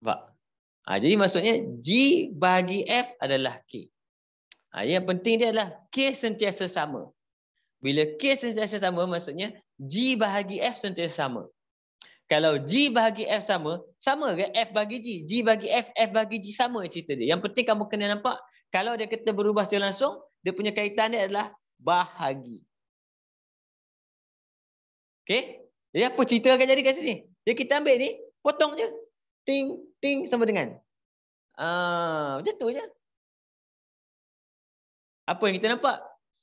Faham? Ha, jadi maksudnya G bagi F adalah K. Ha, yang penting dia adalah K sentiasa sama. Bila K sentiasa sama maksudnya G bahagi F sentiasa sama. Kalau G bahagi F sama, sama ke F bagi G? G bagi F, F bagi G sama cerita dia. Yang penting kamu kena nampak, kalau dia kata berubah secara langsung, dia punya kaitan dia adalah bahagi. Okay? Jadi apa cerita akan jadi kat sini? Jadi kita ambil ni, potong je ting ting sama dengan. Ah, macam tu je. Apa yang kita nampak?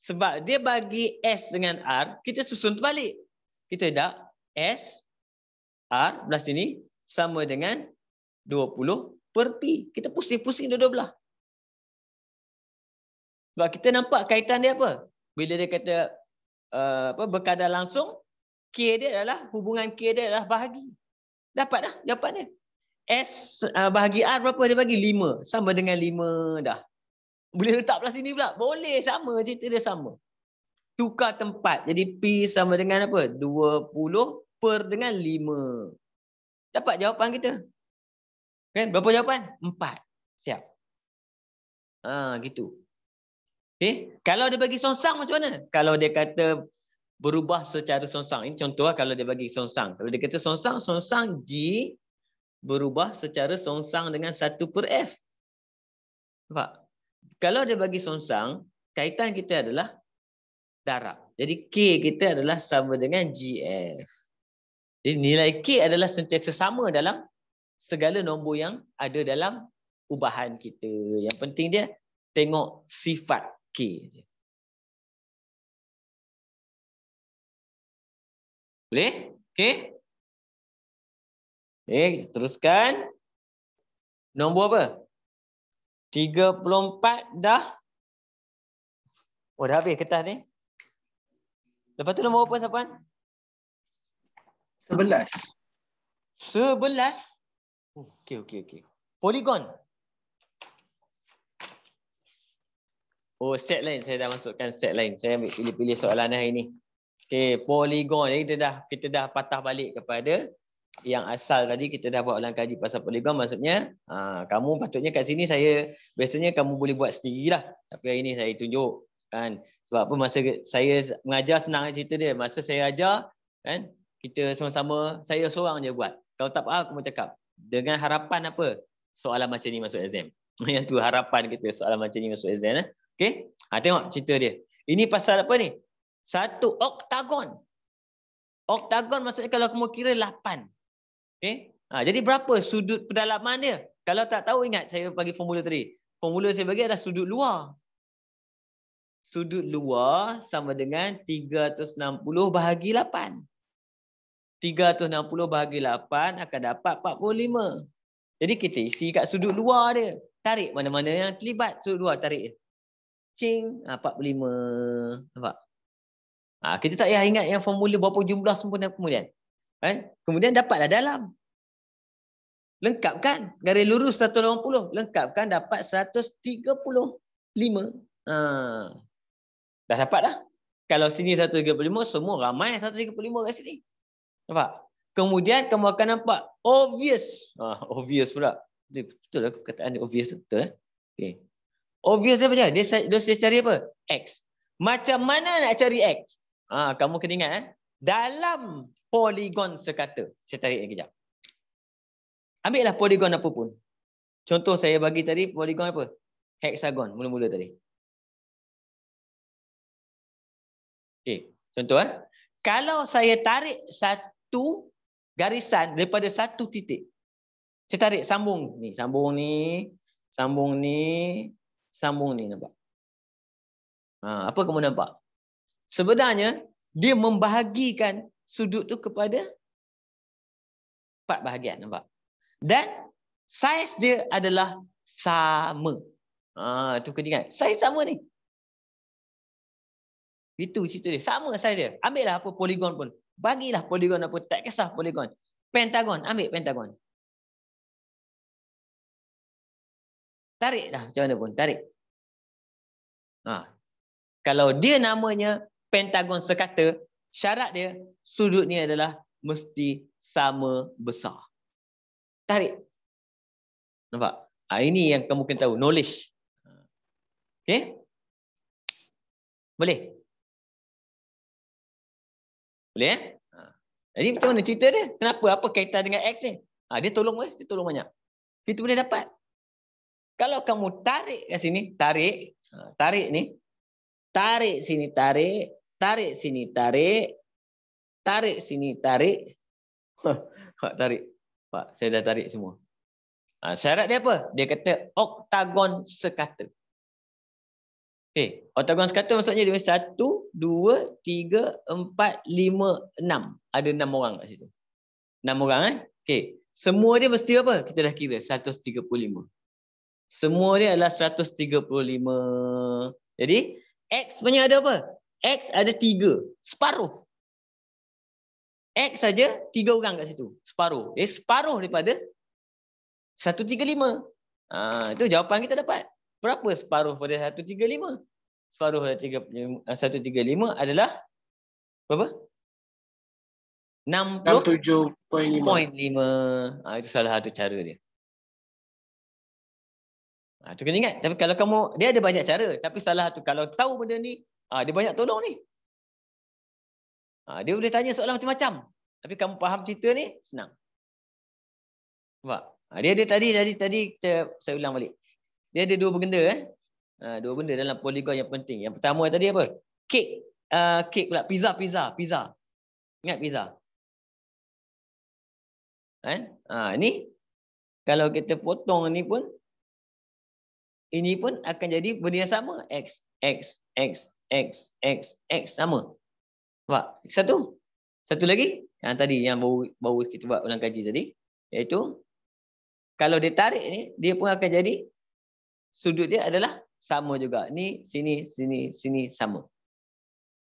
Sebab dia bagi S dengan R, kita susun terbalik. Kita dah S, R belah sini sama dengan 20 per P. Kita pusing-pusing dua-dua belah. Sebab kita nampak kaitan dia apa? Bila dia kata uh, apa berkadar langsung, K dia adalah, hubungan K dia adalah bahagi. Dapat dah jawapan dia. S uh, bahagi R berapa dia bagi? 5. Sama dengan 5 dah. Boleh letak belah sini pula? Boleh sama. Cerita dia sama. Tukar tempat. Jadi P sama dengan apa? 20 per dengan 5. Dapat jawapan kita? Kan? Berapa jawapan? 4. Siap. Ha, gitu. Okay. Kalau dia bagi songsang macam mana? Kalau dia kata berubah secara songsang. Ini contoh lah kalau dia bagi songsang. Kalau dia kata songsang, songsang G berubah secara songsang dengan 1 per F. Nampak? Kalau dia bagi songsang, kaitan kita adalah darab. Jadi K kita adalah sama dengan GF. Jadi nilai K adalah sentiasa sama dalam segala nombor yang ada dalam ubahan kita. Yang penting dia tengok sifat K. Boleh? Okay? Okay, eh, teruskan. Nombor apa? 34 dah. Oh, dah habis kertas ni. Lepas tu nombor apa, Sapan? 11. 11? Okey, okey, okey. Polygon. Oh, set lain. Saya dah masukkan set lain. Saya ambil pilih-pilih soalan hari ni. Okay, polygon. Jadi kita dah kita dah patah balik kepada yang asal tadi kita dah buat ulang kaji pasal poligon maksudnya uh, kamu patutnya kat sini saya biasanya kamu boleh buat lah. tapi hari ini saya tunjuk kan sebab apa masa saya mengajar senang cerita dia masa saya ajar kan kita sama-sama saya seorang je buat kalau tak faham mau cakap dengan harapan apa soalan macam ni masuk exam yang tu harapan kita soalan macam ni masuk exam eh okey ha, tengok cerita dia ini pasal apa ni satu oktagon Oktagon maksudnya kalau kamu kira lapan. Okay? Eh? Ha, jadi berapa sudut pedalaman dia? Kalau tak tahu ingat saya bagi formula tadi. Formula saya bagi adalah sudut luar. Sudut luar sama dengan 360 bahagi 8. 360 bahagi 8 akan dapat 45. Jadi kita isi kat sudut luar dia. Tarik mana-mana yang terlibat sudut luar tarik. Cing 45. Ha, Nampak? Ha, kita tak payah ingat yang formula berapa jumlah sempurna kemudian. Eh? Kemudian dapatlah dalam. Lengkapkan. Garis lurus 180. Lengkapkan dapat 135. Ha. Dah dapat dah. Kalau sini 135, semua ramai 135 kat sini. Nampak? Kemudian kamu akan nampak obvious. Ha, obvious pula. Betul lah perkataan dia obvious. Betul lah. Eh? Okay. Obvious dia apa dia, dia, dia cari apa? X. Macam mana nak cari X? Ha, kamu kena ingat. Eh? Dalam poligon sekata. Saya tarik lagi Ambil lah poligon apa pun. Contoh saya bagi tadi poligon apa? Hexagon mula-mula tadi. Okay, contoh eh. Kalau saya tarik satu garisan daripada satu titik. Saya tarik sambung ni, sambung ni, sambung ni, sambung ni nampak. Ha, apa kamu nampak? Sebenarnya dia membahagikan sudut tu kepada empat bahagian nampak dan saiz dia adalah sama ha tu kena ingat saiz sama ni itu cerita dia sama saiz dia ambil lah apa poligon pun bagilah poligon apa tak kisah poligon pentagon ambil pentagon tarik dah macam mana pun tarik ha kalau dia namanya pentagon sekata syarat dia sudut ni adalah mesti sama besar. Tarik. Nampak? Ha, ini yang kamu kena tahu. Knowledge. Okay? Boleh? Boleh eh? Jadi ah. macam mana cerita dia? Kenapa? Apa kaitan dengan X ni? Ha, dia tolong eh? Dia tolong banyak. Kita boleh dapat. Kalau kamu tarik ke sini, tarik, tarik ni, tarik sini, tarik, tarik sini tarik tarik sini tarik pak tarik pak saya dah tarik semua ha, syarat dia apa dia kata oktagon sekata okey oktagon sekata maksudnya dia satu dua tiga empat lima enam ada enam orang kat situ enam orang eh okey semua dia mesti apa kita dah kira 135 semua dia adalah 135 jadi X punya ada apa? X ada tiga, separuh. X saja tiga orang kat situ, separuh. Eh, separuh daripada 135. Ha, itu jawapan kita dapat. Berapa separuh pada 135? Separuh pada 135 eh, adalah berapa? 67.5. Ha, itu salah satu cara dia. Ha, tu kena ingat. Tapi kalau kamu, dia ada banyak cara. Tapi salah satu, kalau tahu benda ni, Ha, dia banyak tolong ni. Ha, dia boleh tanya soalan macam-macam. Tapi kamu faham cerita ni, senang. Nampak? Ah, ha, dia ada tadi, tadi, tadi kita, saya ulang balik. Dia ada dua benda. Eh? Ha, dua benda dalam poligon yang penting. Yang pertama tadi apa? Kek. Uh, kek pula. Pizza, pizza, pizza. Ingat pizza. Kan? Ha, ni, kalau kita potong ni pun, ini pun akan jadi benda yang sama. X, X, X, X, X, X sama. Nampak? Satu. Satu lagi. Yang tadi yang baru, baru kita buat ulang kaji tadi. Iaitu. Kalau dia tarik ni. Dia pun akan jadi. Sudut dia adalah. Sama juga. Ni, sini, sini, sini sama.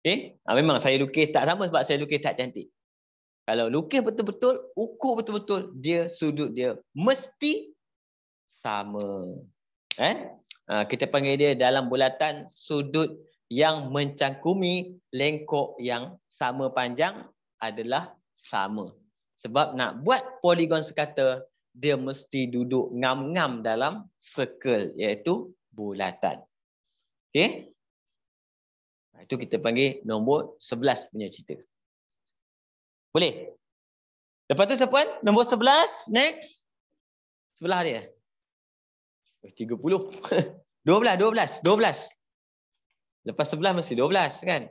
Okay. Ha, ah, memang saya lukis tak sama. Sebab saya lukis tak cantik. Kalau lukis betul-betul. Ukur betul-betul. Dia, sudut dia. Mesti. Sama. Eh? Ha, kita panggil dia dalam bulatan. Sudut. Sudut yang mencangkumi lengkok yang sama panjang adalah sama. Sebab nak buat poligon sekata, dia mesti duduk ngam-ngam dalam circle iaitu bulatan. Okey? Itu kita panggil nombor 11 punya cerita. Boleh? Lepas tu siapa? Nombor 11, next. Sebelah dia. 30. 12, 12, 12. Lepas 11 mesti 12 kan?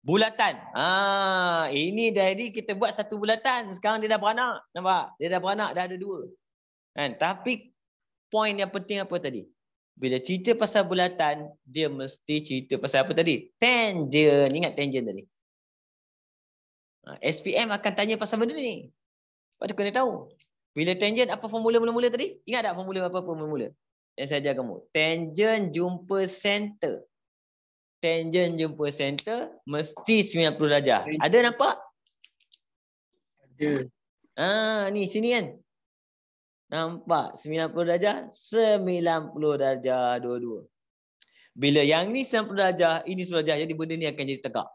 Bulatan. Ah, ini dari kita buat satu bulatan. Sekarang dia dah beranak. Nampak? Dia dah beranak, dah ada dua. Kan? Tapi poin yang penting apa tadi? Bila cerita pasal bulatan, dia mesti cerita pasal apa tadi? Tangent. Ingat tangent tadi. Ha, SPM akan tanya pasal benda ni. Sebab kena tahu. Bila tangent, apa formula mula-mula tadi? Ingat tak formula apa-apa mula-mula? yang saya ajar kamu. Tangent jumpa center. Tangent jumpa center mesti 90 darjah. Ada nampak? Ada. Ah, ni sini kan. Nampak 90 darjah, 90 darjah dua-dua. Bila yang ni 90 darjah, ini 90 darjah, jadi benda ni akan jadi tegak.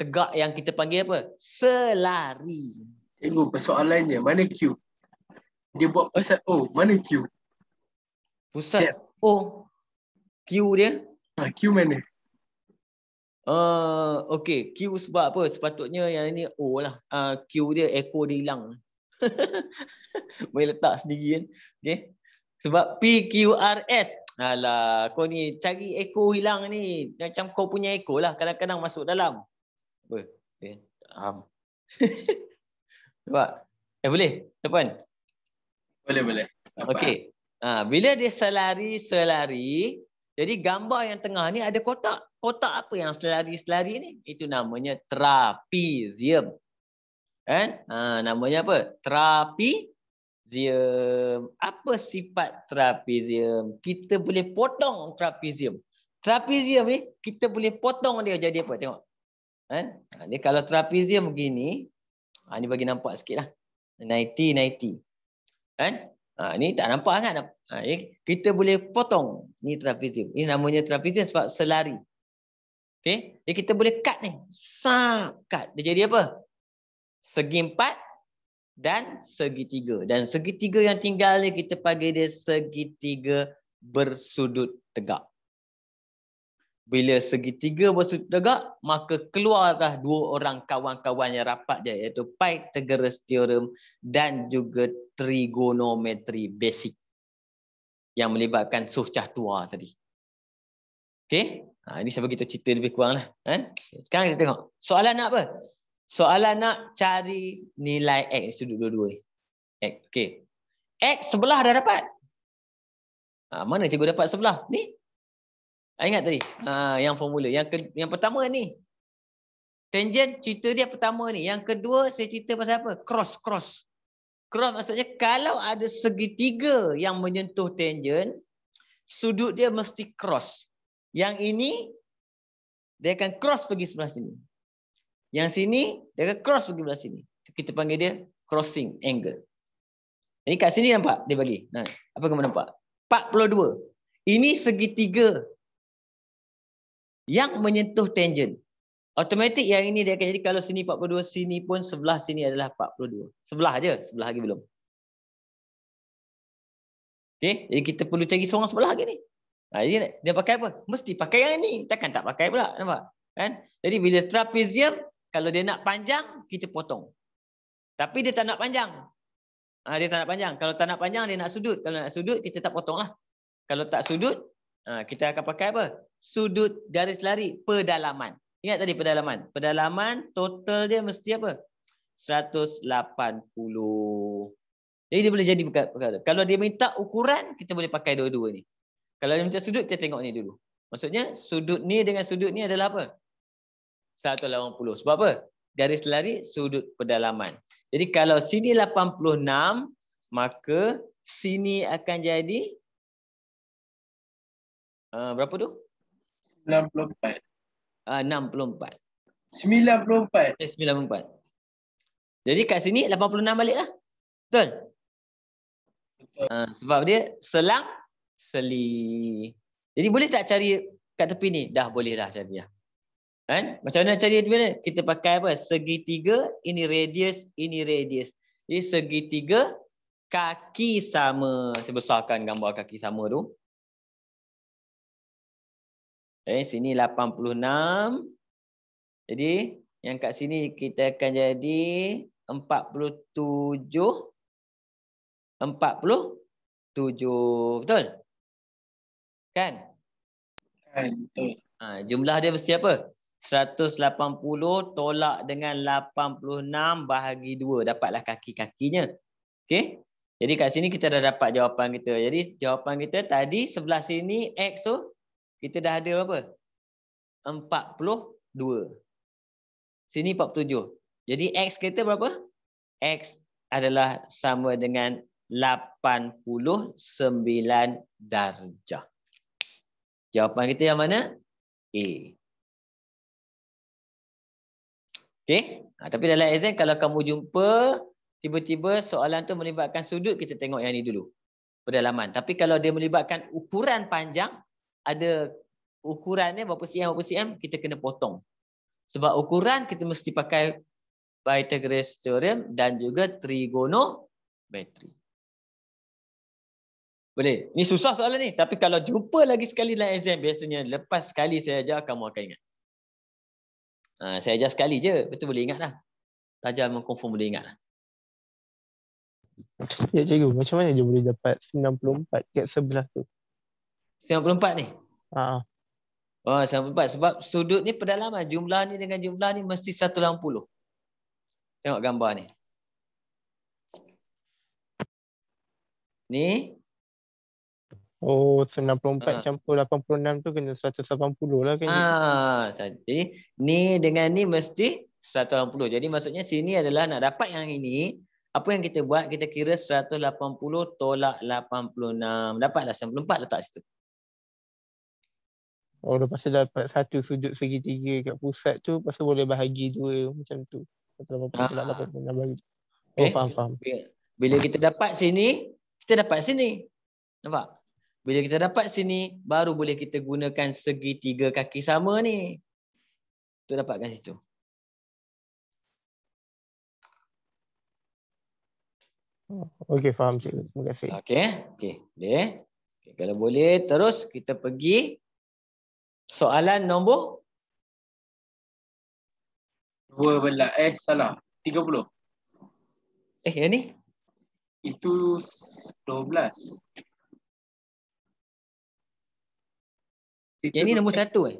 Tegak yang kita panggil apa? Selari. Tengok persoalannya, mana Q? Dia buat pusat O, oh, mana Q? Pusat yeah. Oh. O. Q dia. Ha, Q mana? Uh, okay, Q sebab apa? Sepatutnya yang ini O lah. Uh, Q dia, echo dia hilang. Boleh letak sendiri kan. Okay. Sebab P, Q, R, S. Alah, kau ni cari echo hilang ni. Macam kau punya echo lah. Kadang-kadang masuk dalam. Apa? Okay. Eh, faham. Um. sebab. Eh boleh? Depan? Boleh, boleh. Okey. Okay. Ha, bila dia selari-selari, jadi gambar yang tengah ni ada kotak. Kotak apa yang selari-selari ni? Itu namanya trapezium. Kan? Ha, namanya apa? Trapezium. Apa sifat trapezium? Kita boleh potong trapezium. Trapezium ni, kita boleh potong dia jadi apa? Tengok. Kan? Ha, ni kalau trapezium begini, ha, ni bagi nampak sikit lah. 90-90. Kan? Ha, ni tak nampak kan? Ha, eh, kita boleh potong ni trapezium. Ini namanya trapezium sebab selari. Okay? kita boleh cut ni. Sap, cut. Dia jadi apa? Segi empat dan segi tiga. Dan segi tiga yang tinggal ni kita panggil dia segi tiga bersudut tegak bila segitiga bersatu tegak maka keluarlah dua orang kawan-kawan yang rapat dia iaitu Pythagoras theorem dan juga trigonometri basic yang melibatkan suhcah tua tadi. Okey? Ha, ini saya begitu cerita lebih kuranglah kan? Sekarang kita tengok. Soalan nak apa? Soalan nak cari nilai x sudut dua-dua ni. X okey. X sebelah dah dapat. Ha, mana cikgu dapat sebelah? Ni Ah, ingat tadi, ha, yang formula. Yang ke, yang pertama ni. Tangent, cerita dia pertama ni. Yang kedua, saya cerita pasal apa? Cross, cross. Cross maksudnya, kalau ada segitiga yang menyentuh tangent, sudut dia mesti cross. Yang ini, dia akan cross pergi sebelah sini. Yang sini, dia akan cross pergi sebelah sini. Kita panggil dia crossing angle. Ini kat sini nampak? Dia bagi. Apa kamu nampak? 42. Ini segitiga yang menyentuh tangent. Automatik yang ini dia akan jadi kalau sini 42, sini pun sebelah sini adalah 42. Sebelah aja, sebelah lagi belum. Okey, jadi kita perlu cari seorang sebelah lagi ni. Ha, jadi dia pakai apa? Mesti pakai yang ini. Takkan tak pakai pula, nampak? Kan? Jadi bila trapezium, kalau dia nak panjang, kita potong. Tapi dia tak nak panjang. Ha, dia tak nak panjang. Kalau tak nak panjang, dia nak sudut. Kalau nak sudut, kita tak potong lah. Kalau tak sudut, Ha, kita akan pakai apa? Sudut garis lari pedalaman. Ingat tadi pedalaman. Pedalaman total dia mesti apa? 180. Jadi dia boleh jadi perkara. Kalau dia minta ukuran, kita boleh pakai dua-dua ni. Kalau dia minta sudut, kita tengok ni dulu. Maksudnya sudut ni dengan sudut ni adalah apa? 180. Sebab apa? Garis lari sudut pedalaman. Jadi kalau sini 86, maka sini akan jadi Ah, berapa tu? 94. Uh, 64. 94. Eh, 94. Jadi kat sini 86 balik lah. Betul? Uh, sebab dia selang seli. Jadi boleh tak cari kat tepi ni? Dah boleh dah cari lah. Kan? Macam mana cari tepi ni? Kita pakai apa? Segi tiga, ini radius, ini radius. Jadi segi tiga, kaki sama. Saya besarkan gambar kaki sama tu. Eh, sini 86. Jadi yang kat sini kita akan jadi 47. 47. Betul? Kan? Kan. Ha, jumlah dia mesti apa? 180 tolak dengan 86 bahagi 2. Dapatlah kaki-kakinya. Okey. Jadi kat sini kita dah dapat jawapan kita. Jadi jawapan kita tadi sebelah sini X tu kita dah ada berapa? 42. Sini 47. Jadi X kita berapa? X adalah sama dengan 89 darjah. Jawapan kita yang mana? A. Okay. Ha, tapi dalam exam kalau kamu jumpa tiba-tiba soalan tu melibatkan sudut kita tengok yang ni dulu. Pedalaman. Tapi kalau dia melibatkan ukuran panjang ada ukuran dia berapa cm berapa cm kita kena potong sebab ukuran kita mesti pakai Pythagoras theorem dan juga trigonometri boleh ni susah soalan ni tapi kalau jumpa lagi sekali dalam exam biasanya lepas sekali saya ajar kamu akan ingat ha, saya ajar sekali je betul boleh ingat ingatlah pelajar mengconfirm boleh ingat lah. Ya cikgu, macam mana dia boleh dapat 64 kat sebelah tu? 94 ni? Ha. Oh, 94 sebab sudut ni pedalaman. Jumlah ni dengan jumlah ni mesti 180. Tengok gambar ni. Ni. Oh, 94 ha. Ah. campur 86 tu kena 180 lah kena. Ha, ah, jadi ni dengan ni mesti 180. Jadi maksudnya sini adalah nak dapat yang ini, apa yang kita buat kita kira 180 tolak 86. Dapatlah 94 letak situ. Oh, lepas tu dapat satu sudut segitiga kat pusat tu, lepas tu boleh bahagi dua macam tu. Lepas tu dapat pula ah. dapat pula bahagi. Oh, okay. faham, faham. Bila ah. kita dapat sini, kita dapat sini. Nampak? Bila kita dapat sini, baru boleh kita gunakan segitiga kaki sama ni. Untuk dapatkan situ. Oh, okey, faham cik. Terima kasih. Okey, okey. Okay. Kalau boleh, terus kita pergi Soalan nombor 12 eh salah 30. Eh yang ni? Itu 12. Yang ni nombor satu eh?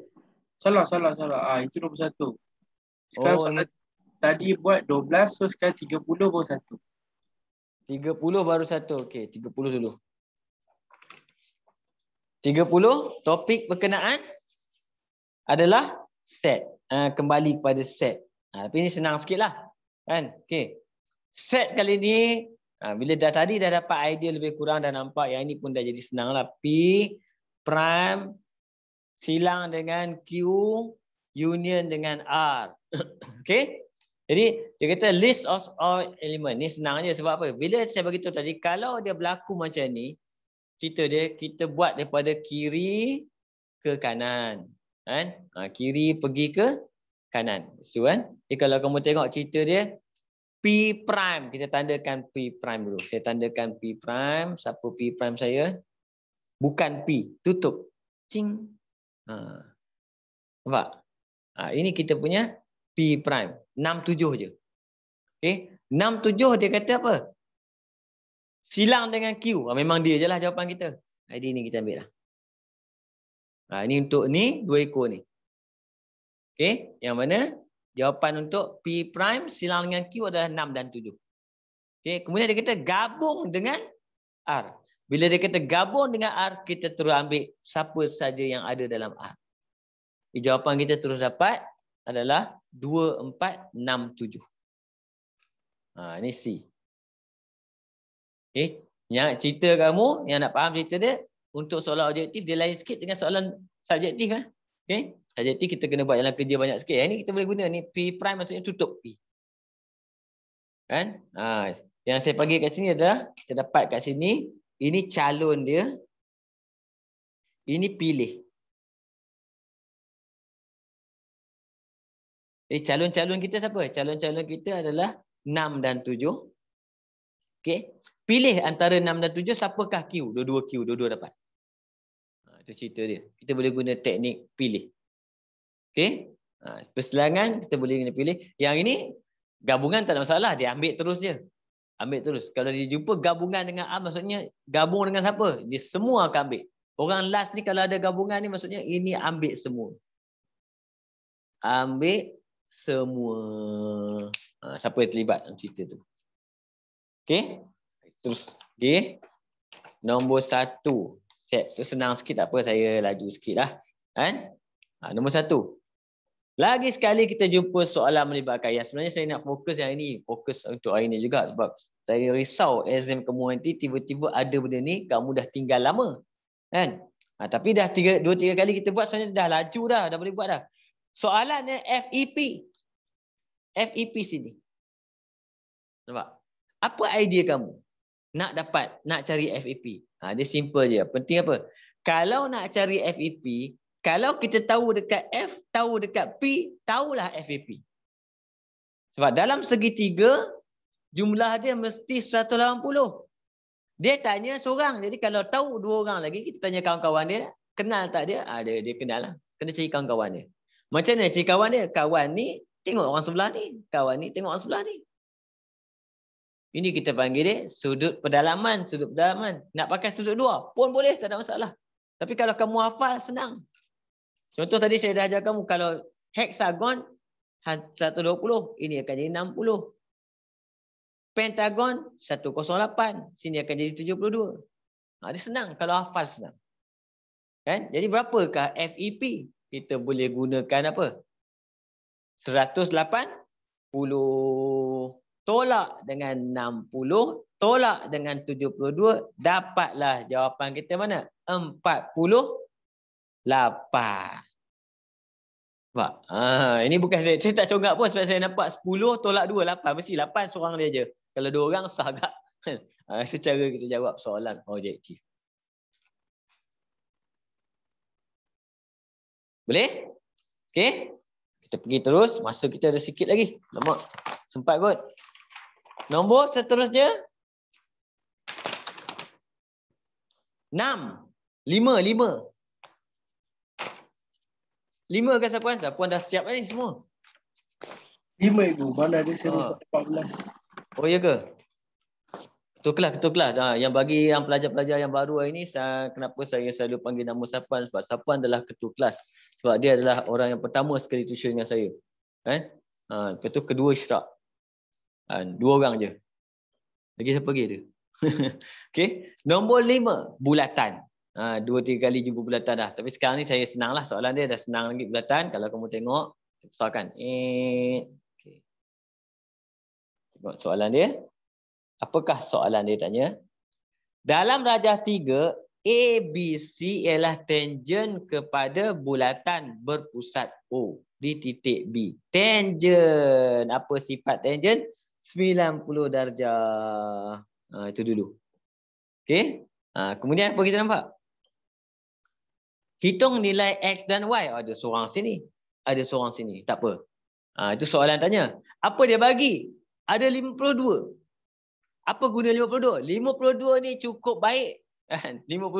Salah salah salah. Ah itu nombor satu. Sekarang oh, soalan ni. tadi buat 12 so sekarang tiga 30 baru Tiga puluh baru satu. Okey, tiga puluh dulu. Tiga puluh topik berkenaan adalah set. Ha, kembali kepada set. Ha, tapi ini senang sikit lah. Kan? Okay. Set kali ni, ha, bila dah tadi dah dapat idea lebih kurang, dah nampak yang ini pun dah jadi senang lah. P prime silang dengan Q union dengan R. okay? Jadi, dia kata list of all element. ini senang je sebab apa? Bila saya beritahu tadi, kalau dia berlaku macam ni, kita dia, kita buat daripada kiri ke kanan kan ha, kiri pergi ke kanan betul kan jadi kalau kamu tengok cerita dia P prime kita tandakan P prime dulu saya tandakan P prime siapa P prime saya bukan P tutup cing ha nampak ha, ini kita punya P prime 67 je okey 67 dia kata apa silang dengan Q ha, memang dia jelah jawapan kita ID ni kita ambil lah Ha, ini untuk ni, dua ekor ni. Okey, yang mana? Jawapan untuk P prime silang dengan Q adalah 6 dan 7. Okey, kemudian dia kata gabung dengan R. Bila dia kata gabung dengan R, kita terus ambil siapa saja yang ada dalam R. Jadi jawapan kita terus dapat adalah 2, 4, 6, 7. Ha, ini C. Okey, yang cerita kamu, yang nak faham cerita dia, untuk soalan objektif dia lain sikit dengan soalan subjektif eh. Okey. Subjektif kita kena buat dalam kerja banyak sikit. Yang ni kita boleh guna ni P prime maksudnya tutup P. Kan? Ha. yang saya panggil kat sini adalah kita dapat kat sini ini calon dia. Ini pilih. Eh calon-calon kita siapa? Calon-calon kita adalah 6 dan 7. Okey. Pilih antara 6 dan 7 siapakah Q? Dua-dua Q, dua-dua dapat tu cerita dia. Kita boleh guna teknik pilih. Okey? Ha, perselangan kita boleh guna pilih. Yang ini gabungan tak ada masalah, dia ambil terus je. Ambil terus. Kalau dia jumpa gabungan dengan A maksudnya gabung dengan siapa? Dia semua akan ambil. Orang last ni kalau ada gabungan ni maksudnya ini ambil semua. Ambil semua. Ha, siapa yang terlibat dalam cerita tu. Okey? Terus. okay? Nombor satu set tu senang sikit tak apa saya laju sikit lah. Kan? Ha, nombor satu. Lagi sekali kita jumpa soalan melibatkan yang sebenarnya saya nak fokus yang ini. Fokus untuk hari ini juga sebab saya risau exam kamu nanti tiba-tiba ada benda ni kamu dah tinggal lama. Kan? Ha, tapi dah tiga, dua tiga kali kita buat sebenarnya dah laju dah. Dah boleh buat dah. Soalannya FEP. FEP sini. Nampak? Apa idea kamu nak dapat, nak cari FEP? Ha, dia simple je. Penting apa? Kalau nak cari FEP, kalau kita tahu dekat F, tahu dekat P, tahulah FEP. Sebab dalam segitiga, jumlah dia mesti 180. Dia tanya seorang. Jadi kalau tahu dua orang lagi, kita tanya kawan-kawan dia, kenal tak dia? Ha, dia, dia kenal lah. Kena cari kawan-kawan dia. Macam mana cari kawan dia? Kawan ni, tengok orang sebelah ni. Kawan ni, tengok orang sebelah ni. Ini kita panggil dia sudut pedalaman, sudut pedalaman. Nak pakai sudut dua pun boleh, tak ada masalah. Tapi kalau kamu hafal, senang. Contoh tadi saya dah ajar kamu, kalau heksagon 120, ini akan jadi 60. Pentagon 108, sini akan jadi 72. Ha, dia senang kalau hafal, senang. Kan? Jadi berapakah FEP? Kita boleh gunakan apa? 180 tolak dengan 60, tolak dengan 72, dapatlah jawapan kita mana? 48. Nampak? Ah, ini bukan saya. Saya tak congak pun sebab saya nampak 10 tolak 2, 8. Mesti 8 seorang dia je. Kalau dua orang, susah agak. Ha, secara kita jawab soalan objektif. Boleh? Okey? Kita pergi terus. Masa kita ada sikit lagi. Lama. Sempat kot. Nombor seterusnya. Enam. Lima, lima. Lima ke siapa? Siapa dah siap ni semua? Lima ibu. Mana ada saya ah. empat belas Oh iya ke? Ketua kelas, ketua kelas. Ha, ah, yang bagi yang pelajar-pelajar yang baru hari ni, saya, kenapa saya selalu panggil nama Sapan? Sebab Sapan adalah ketua kelas. Sebab dia adalah orang yang pertama sekali tuition dengan saya. Eh? Ha, ah, ketua kedua syrak. Ah, dua orang je. Lagi siapa lagi tu? okay. Nombor lima, bulatan. Ha, dua tiga kali jumpa bulatan dah. Tapi sekarang ni saya senang lah soalan dia. Dah senang lagi bulatan. Kalau kamu tengok, soalkan. Eh, okay. Tengok soalan dia. Apakah soalan dia tanya? Dalam rajah tiga, ABC ialah tangent kepada bulatan berpusat O di titik B. Tangent. Apa sifat tangent? 90 darjah. Ha, itu dulu. okay? Ha, ah, kemudian apa kita nampak? Hitung nilai X dan Y. Oh, ada seorang sini. Ada seorang sini. Tak apa. Ha, itu soalan tanya. Apa dia bagi? Ada 52. Apa guna 52? 52 ni cukup baik. 52 kan?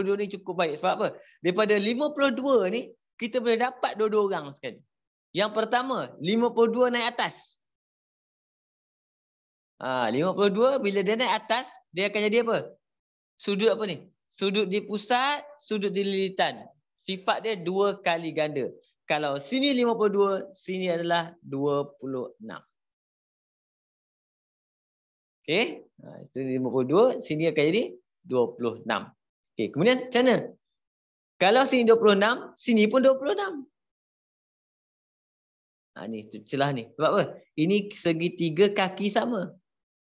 ni cukup baik. Sebab apa? Daripada 52 ni, kita boleh dapat dua-dua orang sekali. Yang pertama, 52 naik atas. Ha, 52 bila dia naik atas dia akan jadi apa? Sudut apa ni? Sudut di pusat, sudut di lilitan. Sifat dia dua kali ganda. Kalau sini 52, sini adalah 26. Okey, ha, itu 52, sini akan jadi 26. Okey, kemudian macam Kalau sini 26, sini pun 26. Ha, ni celah ni. Sebab apa? Ini segitiga kaki sama.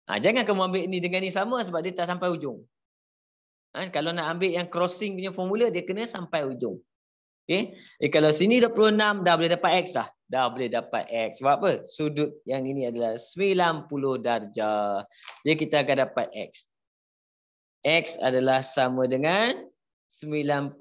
Ha, jangan kamu ambil ni dengan ni sama sebab dia tak sampai hujung. Ha, kalau nak ambil yang crossing punya formula, dia kena sampai hujung. Okay? Eh, kalau sini 26, dah boleh dapat X lah. Dah boleh dapat X. Sebab apa? Sudut yang ini adalah 90 darjah. Jadi kita akan dapat X. X adalah sama dengan 90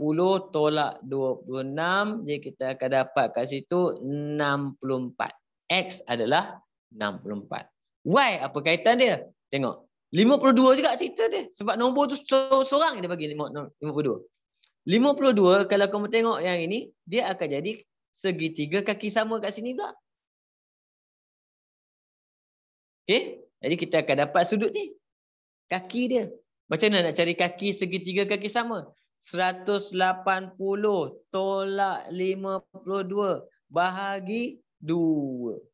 tolak 26. Jadi kita akan dapat kat situ 64. X adalah 64. Why? apa kaitan dia? Tengok. 52 juga cerita dia. Sebab nombor tu seorang dia bagi 52. 52 kalau kamu tengok yang ini, dia akan jadi segitiga kaki sama kat sini pula. Okay, Jadi kita akan dapat sudut ni. Kaki dia. Macam mana nak cari kaki segitiga kaki sama? 180 tolak 52 bahagi 2.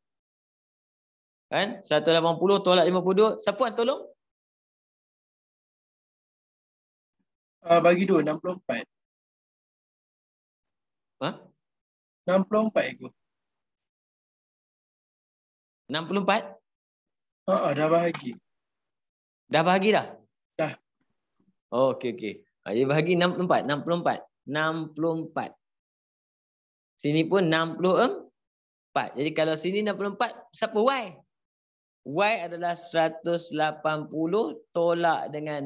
Kan? 180 tolak 52. Siapa yang tolong? Uh, bagi 2, 64. Ha? 64 aku. 64? Uh, uh, dah bahagi. Dah bahagi dah? Dah. Oh, okey, okey. Ha, dia bahagi 64. 64. 64. Sini pun 64. Jadi kalau sini 64, siapa Y? Y adalah 180 tolak dengan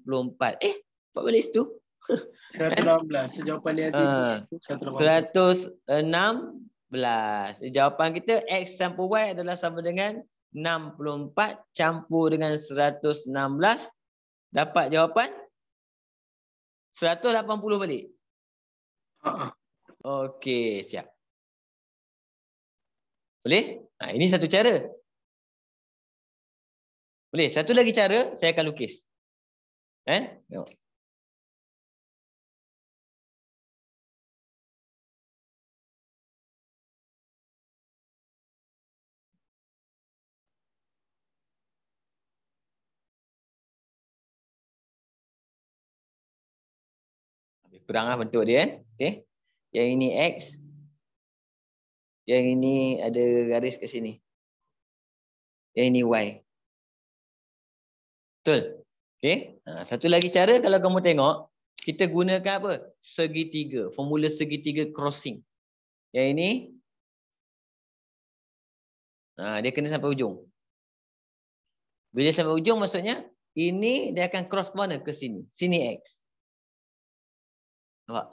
64. Eh, apa balik situ? 116. So, jawapan dia uh, ha. 116. Jawapan kita X campur Y adalah sama dengan 64 campur dengan 116. Dapat jawapan? 180 balik? Uh -uh. Okey, siap. Boleh? Ha, ini satu cara. Boleh. Satu lagi cara, saya akan lukis. Eh? Tengok. Kuranglah bentuk dia. Eh? Okay. Yang ini X. Yang ini ada garis ke sini. Yang ini Y. Betul. Okay. Ha, satu lagi cara kalau kamu tengok, kita gunakan apa? Segitiga. Formula segitiga crossing. Yang ini, ha, dia kena sampai ujung. Bila sampai ujung maksudnya, ini dia akan cross ke mana? Ke sini. Sini X. Nampak?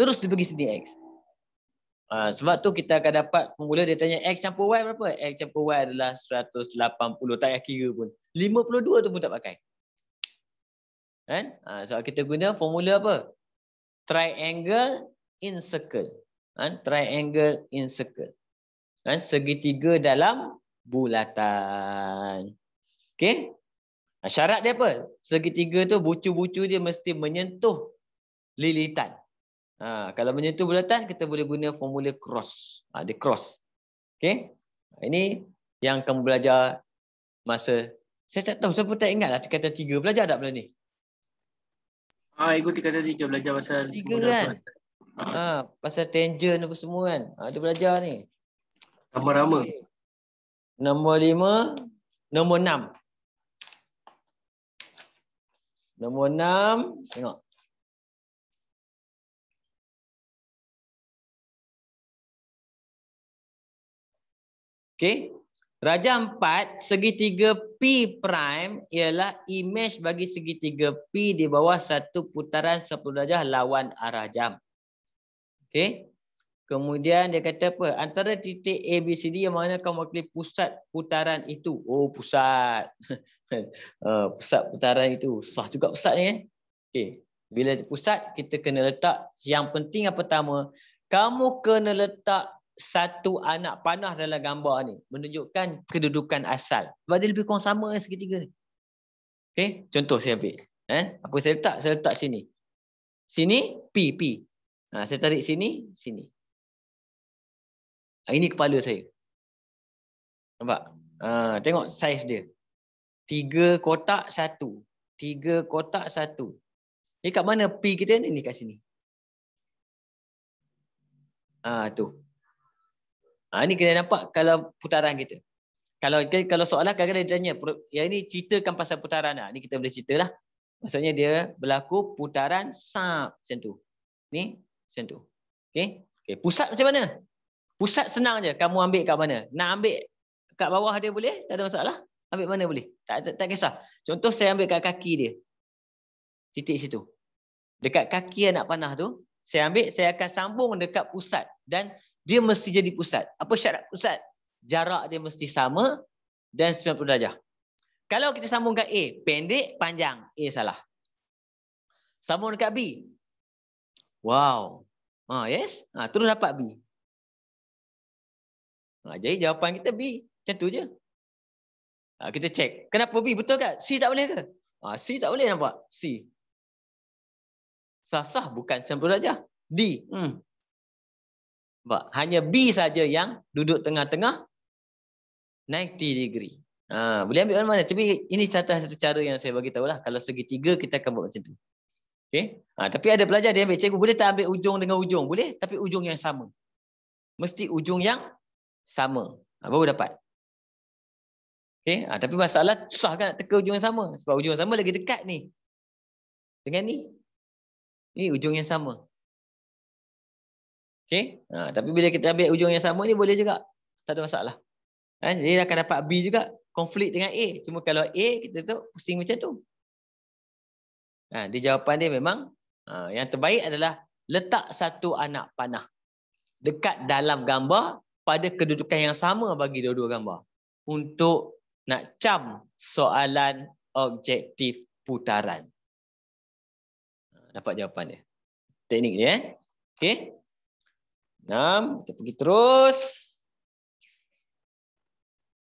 Terus dia pergi sini X. Ha, sebab tu kita akan dapat formula dia tanya X campur Y berapa? X campur Y adalah 180 tak payah kira pun. 52 tu pun tak pakai. Kan? Ha, sebab kita guna formula apa? Triangle in circle. Kan triangle in circle. Kan segitiga dalam bulatan. Okay? Ha, syarat dia apa? Segitiga tu bucu-bucu dia mesti menyentuh lilitan. Ha, kalau menyentuh bulatan, kita boleh guna formula cross. Ha, dia cross. Okay. Ini yang kamu belajar masa... Saya tak tahu, saya pun tak ingat lah tingkatan tiga. Belajar tak benda ni? Ha, ikut tingkatan tiga. Belajar pasal... Tiga kan? Ha. Ha, pasal tangent apa semua kan? Ha, dia belajar ni. Nombor lima. Okay. Nombor lima. Nombor enam. Nombor enam. Tengok. Okey. raja 4 segitiga P prime ialah imej bagi segitiga P di bawah satu putaran 10 darjah lawan arah jam. Okey. Kemudian dia kata apa? Antara titik A B C D yang mana kamu mewakili pusat putaran itu? Oh, pusat. Eh, pusat putaran itu. Susah juga pusat ni eh. Okey. Bila pusat kita kena letak yang penting yang pertama, kamu kena letak satu anak panah dalam gambar ni menunjukkan kedudukan asal. Sebab dia lebih kurang sama eh, seketiga ni. Okay, contoh saya ambil. Eh, apa saya letak? Saya letak sini. Sini, P, P. Ha, saya tarik sini, sini. Ha, ini kepala saya. Nampak? Ha, tengok saiz dia. Tiga kotak, satu. Tiga kotak, satu. Ini kat mana P kita ni? Ini kat sini. Ah ha, tu. Ha, ini kena nampak kalau putaran kita. Kalau kalau soalan kadang-kadang tanya, ya ini ceritakan pasal putaran. Ha, lah. ini kita boleh ceritalah. Maksudnya dia berlaku putaran sap macam tu. Ni macam tu. Okay. Okay, pusat macam mana? Pusat senang je. Kamu ambil kat mana? Nak ambil kat bawah dia boleh? Tak ada masalah. Ambil mana boleh? Tak, tak, tak kisah. Contoh saya ambil kat kaki dia. Titik situ. Dekat kaki anak panah tu, saya ambil, saya akan sambung dekat pusat. Dan dia mesti jadi pusat. Apa syarat pusat? Jarak dia mesti sama dan 90 darjah. Kalau kita sambungkan A, pendek, panjang. A salah. Sambung dekat B. Wow. Ha, yes? Ha, terus dapat B. Ha, jadi jawapan kita B. Macam tu je. Ha, kita cek. Kenapa B? Betul tak? C tak boleh ke? Ha, C tak boleh nampak. C. Sah-sah bukan 90 darjah. D. Hmm, Nampak? Hanya B saja yang duduk tengah-tengah 90 degree. Ha, boleh ambil mana-mana. Tapi ini satu, satu cara yang saya bagi lah. Kalau segitiga kita akan buat macam tu. Okay? Ha, tapi ada pelajar dia ambil. Cikgu boleh tak ambil ujung dengan ujung? Boleh tapi ujung yang sama. Mesti ujung yang sama. Ha, baru dapat. Okay? Ha, tapi masalah susah kan nak teka ujung yang sama. Sebab ujung yang sama lagi dekat ni. Dengan ni. Ni ujung yang sama. Okay, Ha, tapi bila kita ambil ujung yang sama ni boleh juga. Tak ada masalah. Ha, jadi dia akan dapat B juga. Konflik dengan A. Cuma kalau A kita tu pusing macam tu. Ha, dia jawapan dia memang ha, yang terbaik adalah letak satu anak panah dekat dalam gambar pada kedudukan yang sama bagi dua-dua gambar untuk nak cam soalan objektif putaran. Ha, dapat jawapan dia. Teknik dia eh. Okey. Enam, Kita pergi terus.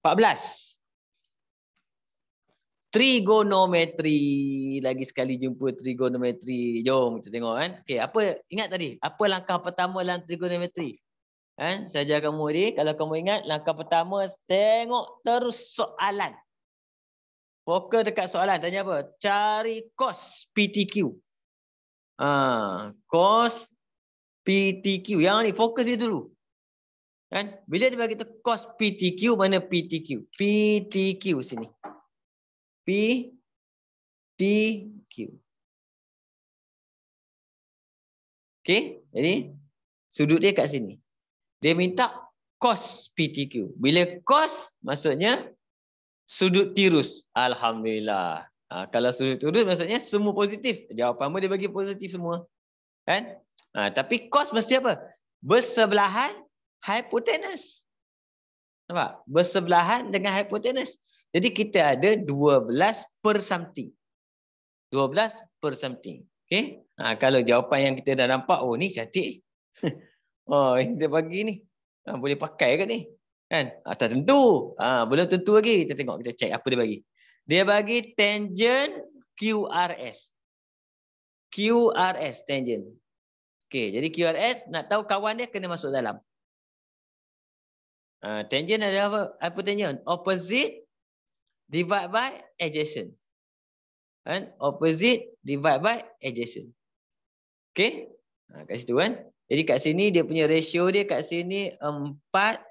Empat belas. Trigonometri. Lagi sekali jumpa trigonometri. Jom kita tengok kan. Okay, apa Ingat tadi. Apa langkah pertama dalam trigonometri? Kan? Saya ajar kamu tadi. Kalau kamu ingat. Langkah pertama. Tengok terus soalan. Fokus dekat soalan. Tanya apa? Cari cos PTQ. Ah, cos PTQ. Yang ni fokus dia dulu. Kan? Bila dia bagi tu cos PTQ mana PTQ? PTQ sini. P T Q. Okey, jadi sudut dia kat sini. Dia minta cos PTQ. Bila cos maksudnya sudut tirus. Alhamdulillah. Ha, kalau sudut tirus maksudnya semua positif. Jawapan pun dia bagi positif semua. Kan? Ha, tapi kos mesti apa? Bersebelahan hypotenuse. Nampak? Bersebelahan dengan hypotenuse. Jadi kita ada 12 per something. 12 per something. Okay? Ha, kalau jawapan yang kita dah nampak, oh ni cantik. oh, ini kita bagi ni. Ha, boleh pakai ke ni? Kan? Ha, tak tentu. Ha, belum tentu lagi. Kita tengok, kita check apa dia bagi. Dia bagi tangent QRS. QRS tangent. Okey, jadi QRS nak tahu kawan dia kena masuk dalam. Uh, tangent adalah apa? Apa tangent? Opposite divide by adjacent. Kan? Opposite divide by adjacent. Okey? Ha, kat situ kan? Jadi kat sini dia punya ratio dia kat sini 4,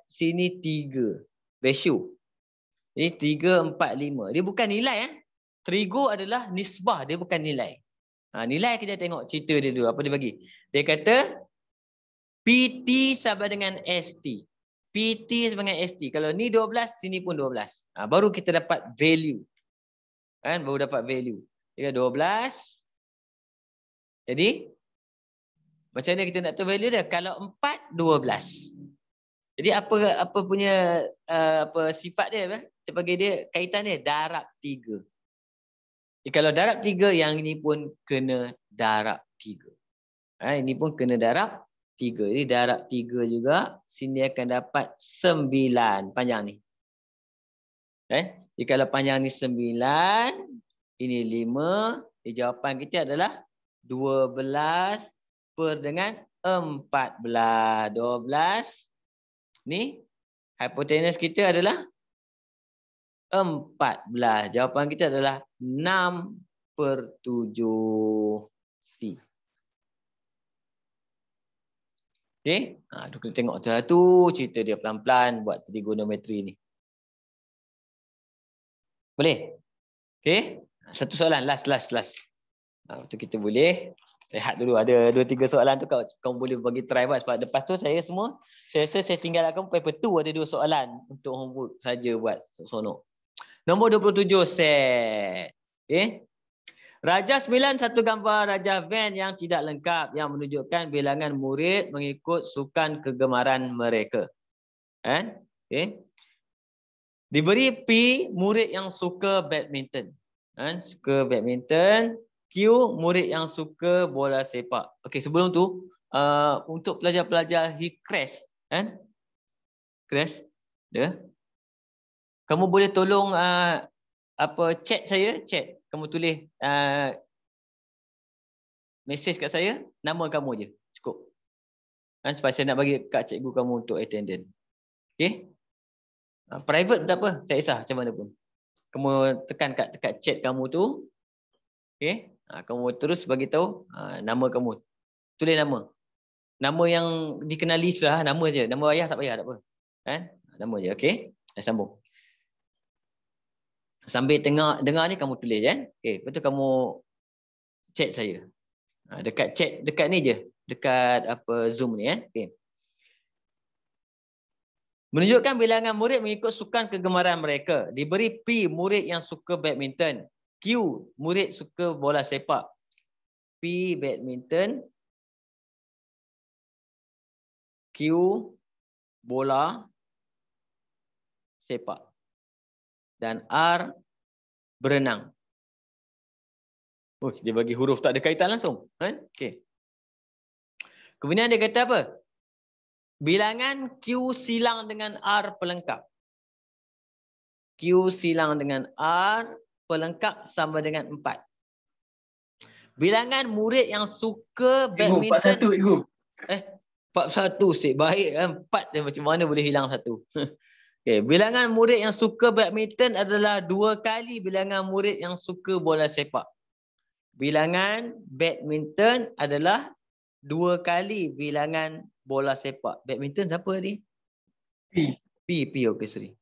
sini 3. Ratio. Ini 3, 4, 5. Dia bukan nilai. Eh? Trigo adalah nisbah. Dia bukan nilai. Ha, nilai kita tengok cerita dia dulu. Apa dia bagi? Dia kata PT sama dengan ST. PT sama dengan ST. Kalau ni 12, sini pun 12. Ha, baru kita dapat value. Kan? Baru dapat value. Dia 12. Jadi, macam mana kita nak tahu value dia? Kalau 4, 12. Jadi apa apa punya uh, apa sifat dia? Kita panggil dia kaitan dia darab 3. Eh, kalau darab tiga, yang ini pun kena darab tiga. Ha, ini pun kena darab tiga. Jadi darab tiga juga, sini akan dapat sembilan panjang ni. Eh, kalau panjang ni sembilan, ini lima. Jawapan kita adalah dua belas per dengan empat belas. Dua belas. Ni, hipotenus kita adalah 14. Jawapan kita adalah 6 per 7 C. Okay, Ha, kita tengok satu cerita dia pelan-pelan buat trigonometri ni. Boleh? Okay, ha, Satu soalan. Last, last, last. Ha, itu kita boleh. Rehat dulu. Ada dua, tiga soalan tu kau, kau boleh bagi try buat. Sebab lepas tu saya semua, saya rasa saya tinggalkan paper 2 ada dua soalan untuk homework saja buat. Sonok. -so -so. Nombor 27 set. Okey. Raja 9 satu gambar Rajah Van yang tidak lengkap yang menunjukkan bilangan murid mengikut sukan kegemaran mereka. Kan? Okey. Diberi P murid yang suka badminton. Kan? Suka badminton. Q murid yang suka bola sepak. Okey, sebelum tu uh, untuk pelajar-pelajar he crash, eh? kan? Crash Yeah kamu boleh tolong uh, apa chat saya chat kamu tulis uh, message kat saya nama kamu aje cukup kan sebab saya nak bagi kat cikgu kamu untuk attendant okey uh, private tak apa tak kisah macam mana pun kamu tekan kat dekat chat kamu tu okey uh, kamu terus bagi tahu uh, nama kamu tulis nama nama yang dikenali sudah nama je nama ayah tak payah tak apa kan nama je okey saya sambung sambil tengah dengar ni kamu tulis ya. Eh? Okey, lepas tu kamu chat saya. Ha, dekat chat dekat ni je, dekat apa Zoom ni ya. Eh? Okey. Menunjukkan bilangan murid mengikut sukan kegemaran mereka. Diberi P murid yang suka badminton, Q murid suka bola sepak. P badminton Q bola sepak dan R berenang. Oh, dia bagi huruf tak ada kaitan langsung. Ha? Kan? Okay. Kemudian dia kata apa? Bilangan Q silang dengan R pelengkap. Q silang dengan R pelengkap sama dengan 4. Bilangan murid yang suka badminton. Ibu, 41, Ibu. Eh, 41, sik. Baik, 4 kan? dia macam mana boleh hilang satu. Okay, bilangan murid yang suka badminton adalah dua kali bilangan murid yang suka bola sepak. Bilangan badminton adalah dua kali bilangan bola sepak. Badminton siapa ni? P. P, P, okay, sorry.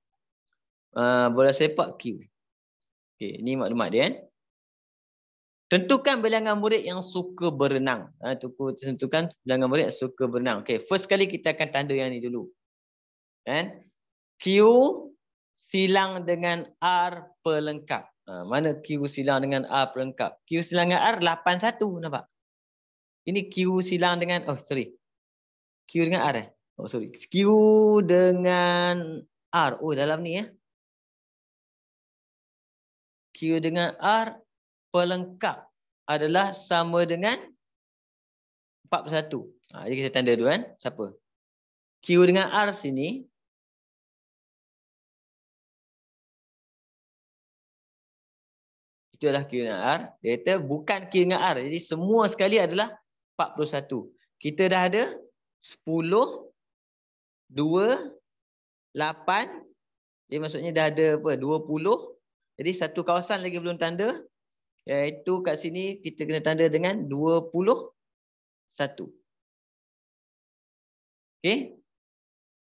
Uh, bola sepak, Q. Okay, ni maklumat dia kan? Tentukan bilangan murid yang suka berenang. Uh, tentukan bilangan murid yang suka berenang. Okay, first kali kita akan tanda yang ni dulu. Kan? Q silang dengan R pelengkap. Ha, mana Q silang dengan R pelengkap? Q silang dengan R 81 nampak. Ini Q silang dengan oh sorry. Q dengan R eh. Oh sorry. Q dengan R. Oh dalam ni ya. Eh? Q dengan R pelengkap adalah sama dengan 41. Ha, jadi kita tanda dulu kan. Siapa? Q dengan R sini itu adalah Q dengan R. Dia kata bukan Q dengan R. Jadi semua sekali adalah 41. Kita dah ada 10, 2, 8. Jadi maksudnya dah ada apa? 20. Jadi satu kawasan lagi belum tanda. Iaitu kat sini kita kena tanda dengan 21. Okay?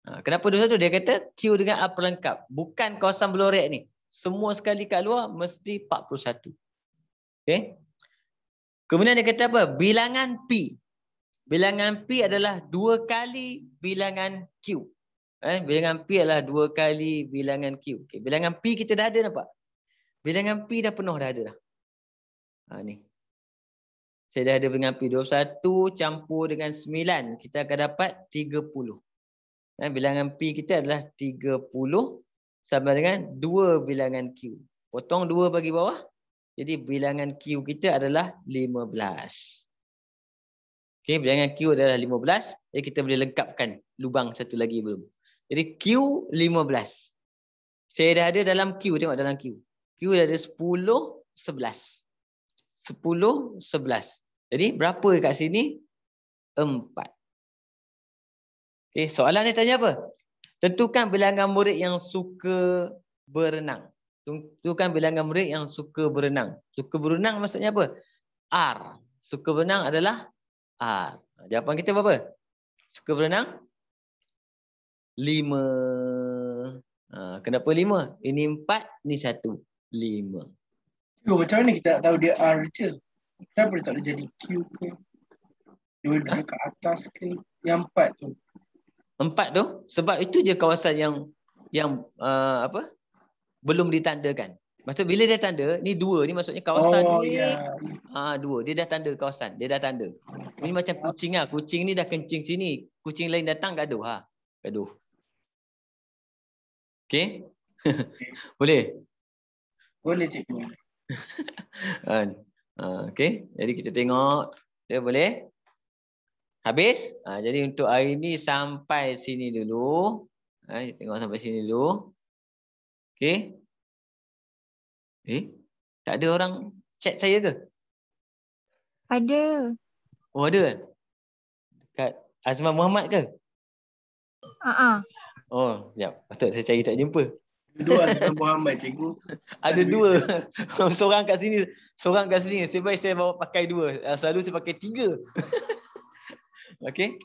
Ha, kenapa 21? Dia kata Q dengan R perlengkap. Bukan kawasan belum ni semua sekali kat luar mesti 41. Okey. Kemudian dia kata apa? Bilangan P. Bilangan P adalah dua kali bilangan Q. Eh, bilangan P adalah dua kali bilangan Q. Okey, bilangan P kita dah ada nampak? Bilangan P dah penuh dah ada dah. Ha ni. Saya dah ada bilangan P 21 campur dengan 9, kita akan dapat 30. Eh, bilangan P kita adalah 30 sama dengan 2 bilangan Q. Potong 2 bagi bawah. Jadi bilangan Q kita adalah 15. Okey, bilangan Q adalah 15. Jadi kita boleh lengkapkan lubang satu lagi belum. Jadi Q 15. Saya dah ada dalam Q, tengok dalam Q. Q dah ada 10, 11. 10, Jadi berapa kat sini? 4. Okey, soalan ni tanya apa? Tentukan bilangan murid yang suka berenang. Tentukan bilangan murid yang suka berenang. Suka berenang maksudnya apa? R. Suka berenang adalah R. Jawapan kita berapa? Suka berenang? Lima. Ha, kenapa lima? Ini empat, ini satu. Lima. Oh, macam mana kita tak tahu dia R je? Kenapa dia tak boleh jadi Q ke? Dia ha? duduk atas ke? Yang empat tu empat tu sebab itu je kawasan yang yang uh, apa belum ditandakan maksud bila dia tanda ni dua ni maksudnya kawasan oh, dia ya. ah ha, yeah. dua dia dah tanda kawasan dia dah tanda ini macam kucing ah kucing ni dah kencing sini kucing lain datang gaduh ha gaduh Okay. boleh boleh cikgu ha, ha, Okay. jadi kita tengok dia boleh Habis? Ha, jadi untuk hari ni sampai sini dulu. Ha, tengok sampai sini dulu. okay? Eh? Tak ada orang chat saya ke? Ada. Oh ada kan? Dekat Azman Muhammad ke? Haa. Uh -uh. Oh ya. Patut saya cari tak jumpa. Dua Azman Muhammad cikgu. Ada Dan dua. Seorang kat sini. Seorang kat sini. Sebab saya bawa pakai dua. Selalu saya pakai tiga. Okey.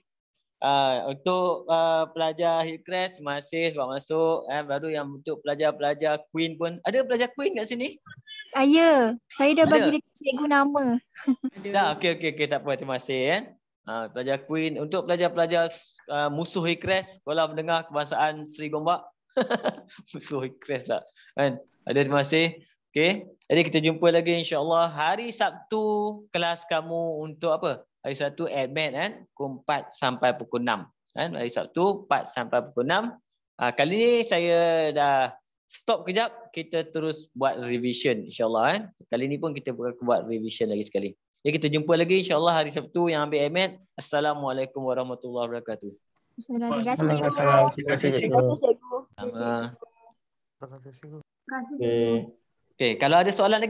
Uh, untuk uh, pelajar Hillcrest masih sebab masuk eh, baru yang untuk pelajar-pelajar Queen pun ada pelajar Queen kat sini? Saya. Saya dah ada. bagi dekat cikgu nama. Dah, okey okey okey tak apa terima kasih eh. Uh, pelajar Queen untuk pelajar-pelajar uh, musuh Hikres. kalau mendengar kebangsaan Sri Gombak. musuh Hikres lah. Kan? Ada terima kasih. Okey. Jadi kita jumpa lagi insyaallah hari Sabtu kelas kamu untuk apa? hari Sabtu admit kan eh, pukul 4 sampai pukul 6 kan eh, hari Sabtu 4 sampai pukul 6 uh, ah, kali ni saya dah stop kejap kita terus buat revision insyaallah kan kali ni pun kita buat buat revision lagi sekali ya kita jumpa lagi insyaallah hari Sabtu yang ambil admit assalamualaikum warahmatullahi wabarakatuh Terima kasih. Terima kasih. Terima kasih. Terima kasih. Terima kasih. Terima kasih. Terima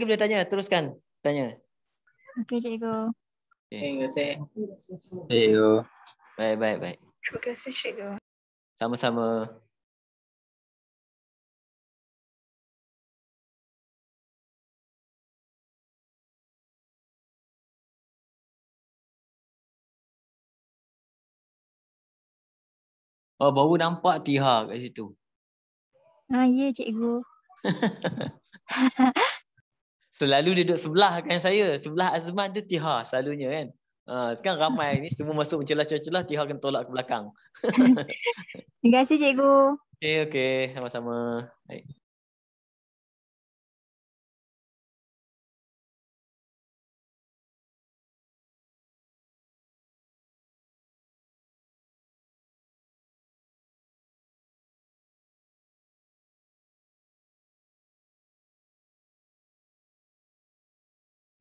kasih. Terima kasih. Terima kasih. Terima kasih. Cikgu. Baik, baik, baik. Terima kasih, Cikgu. Sama-sama. Oh, baru nampak Tiha kat situ. Ah, ya, yeah, Cikgu. selalu duduk sebelah kan saya. Sebelah Azman tu Tiha selalunya kan. Uh, sekarang ramai ni semua masuk celah-celah-celah Tiha kena tolak ke belakang. Terima kasih cikgu. Okey okey sama-sama. Baik.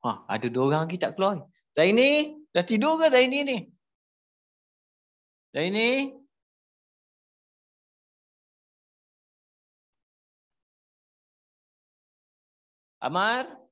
Ha, ada dua orang lagi tak keluar. Zaini, dah tidur ke dah ini ni? Zaini? Amar? Amar?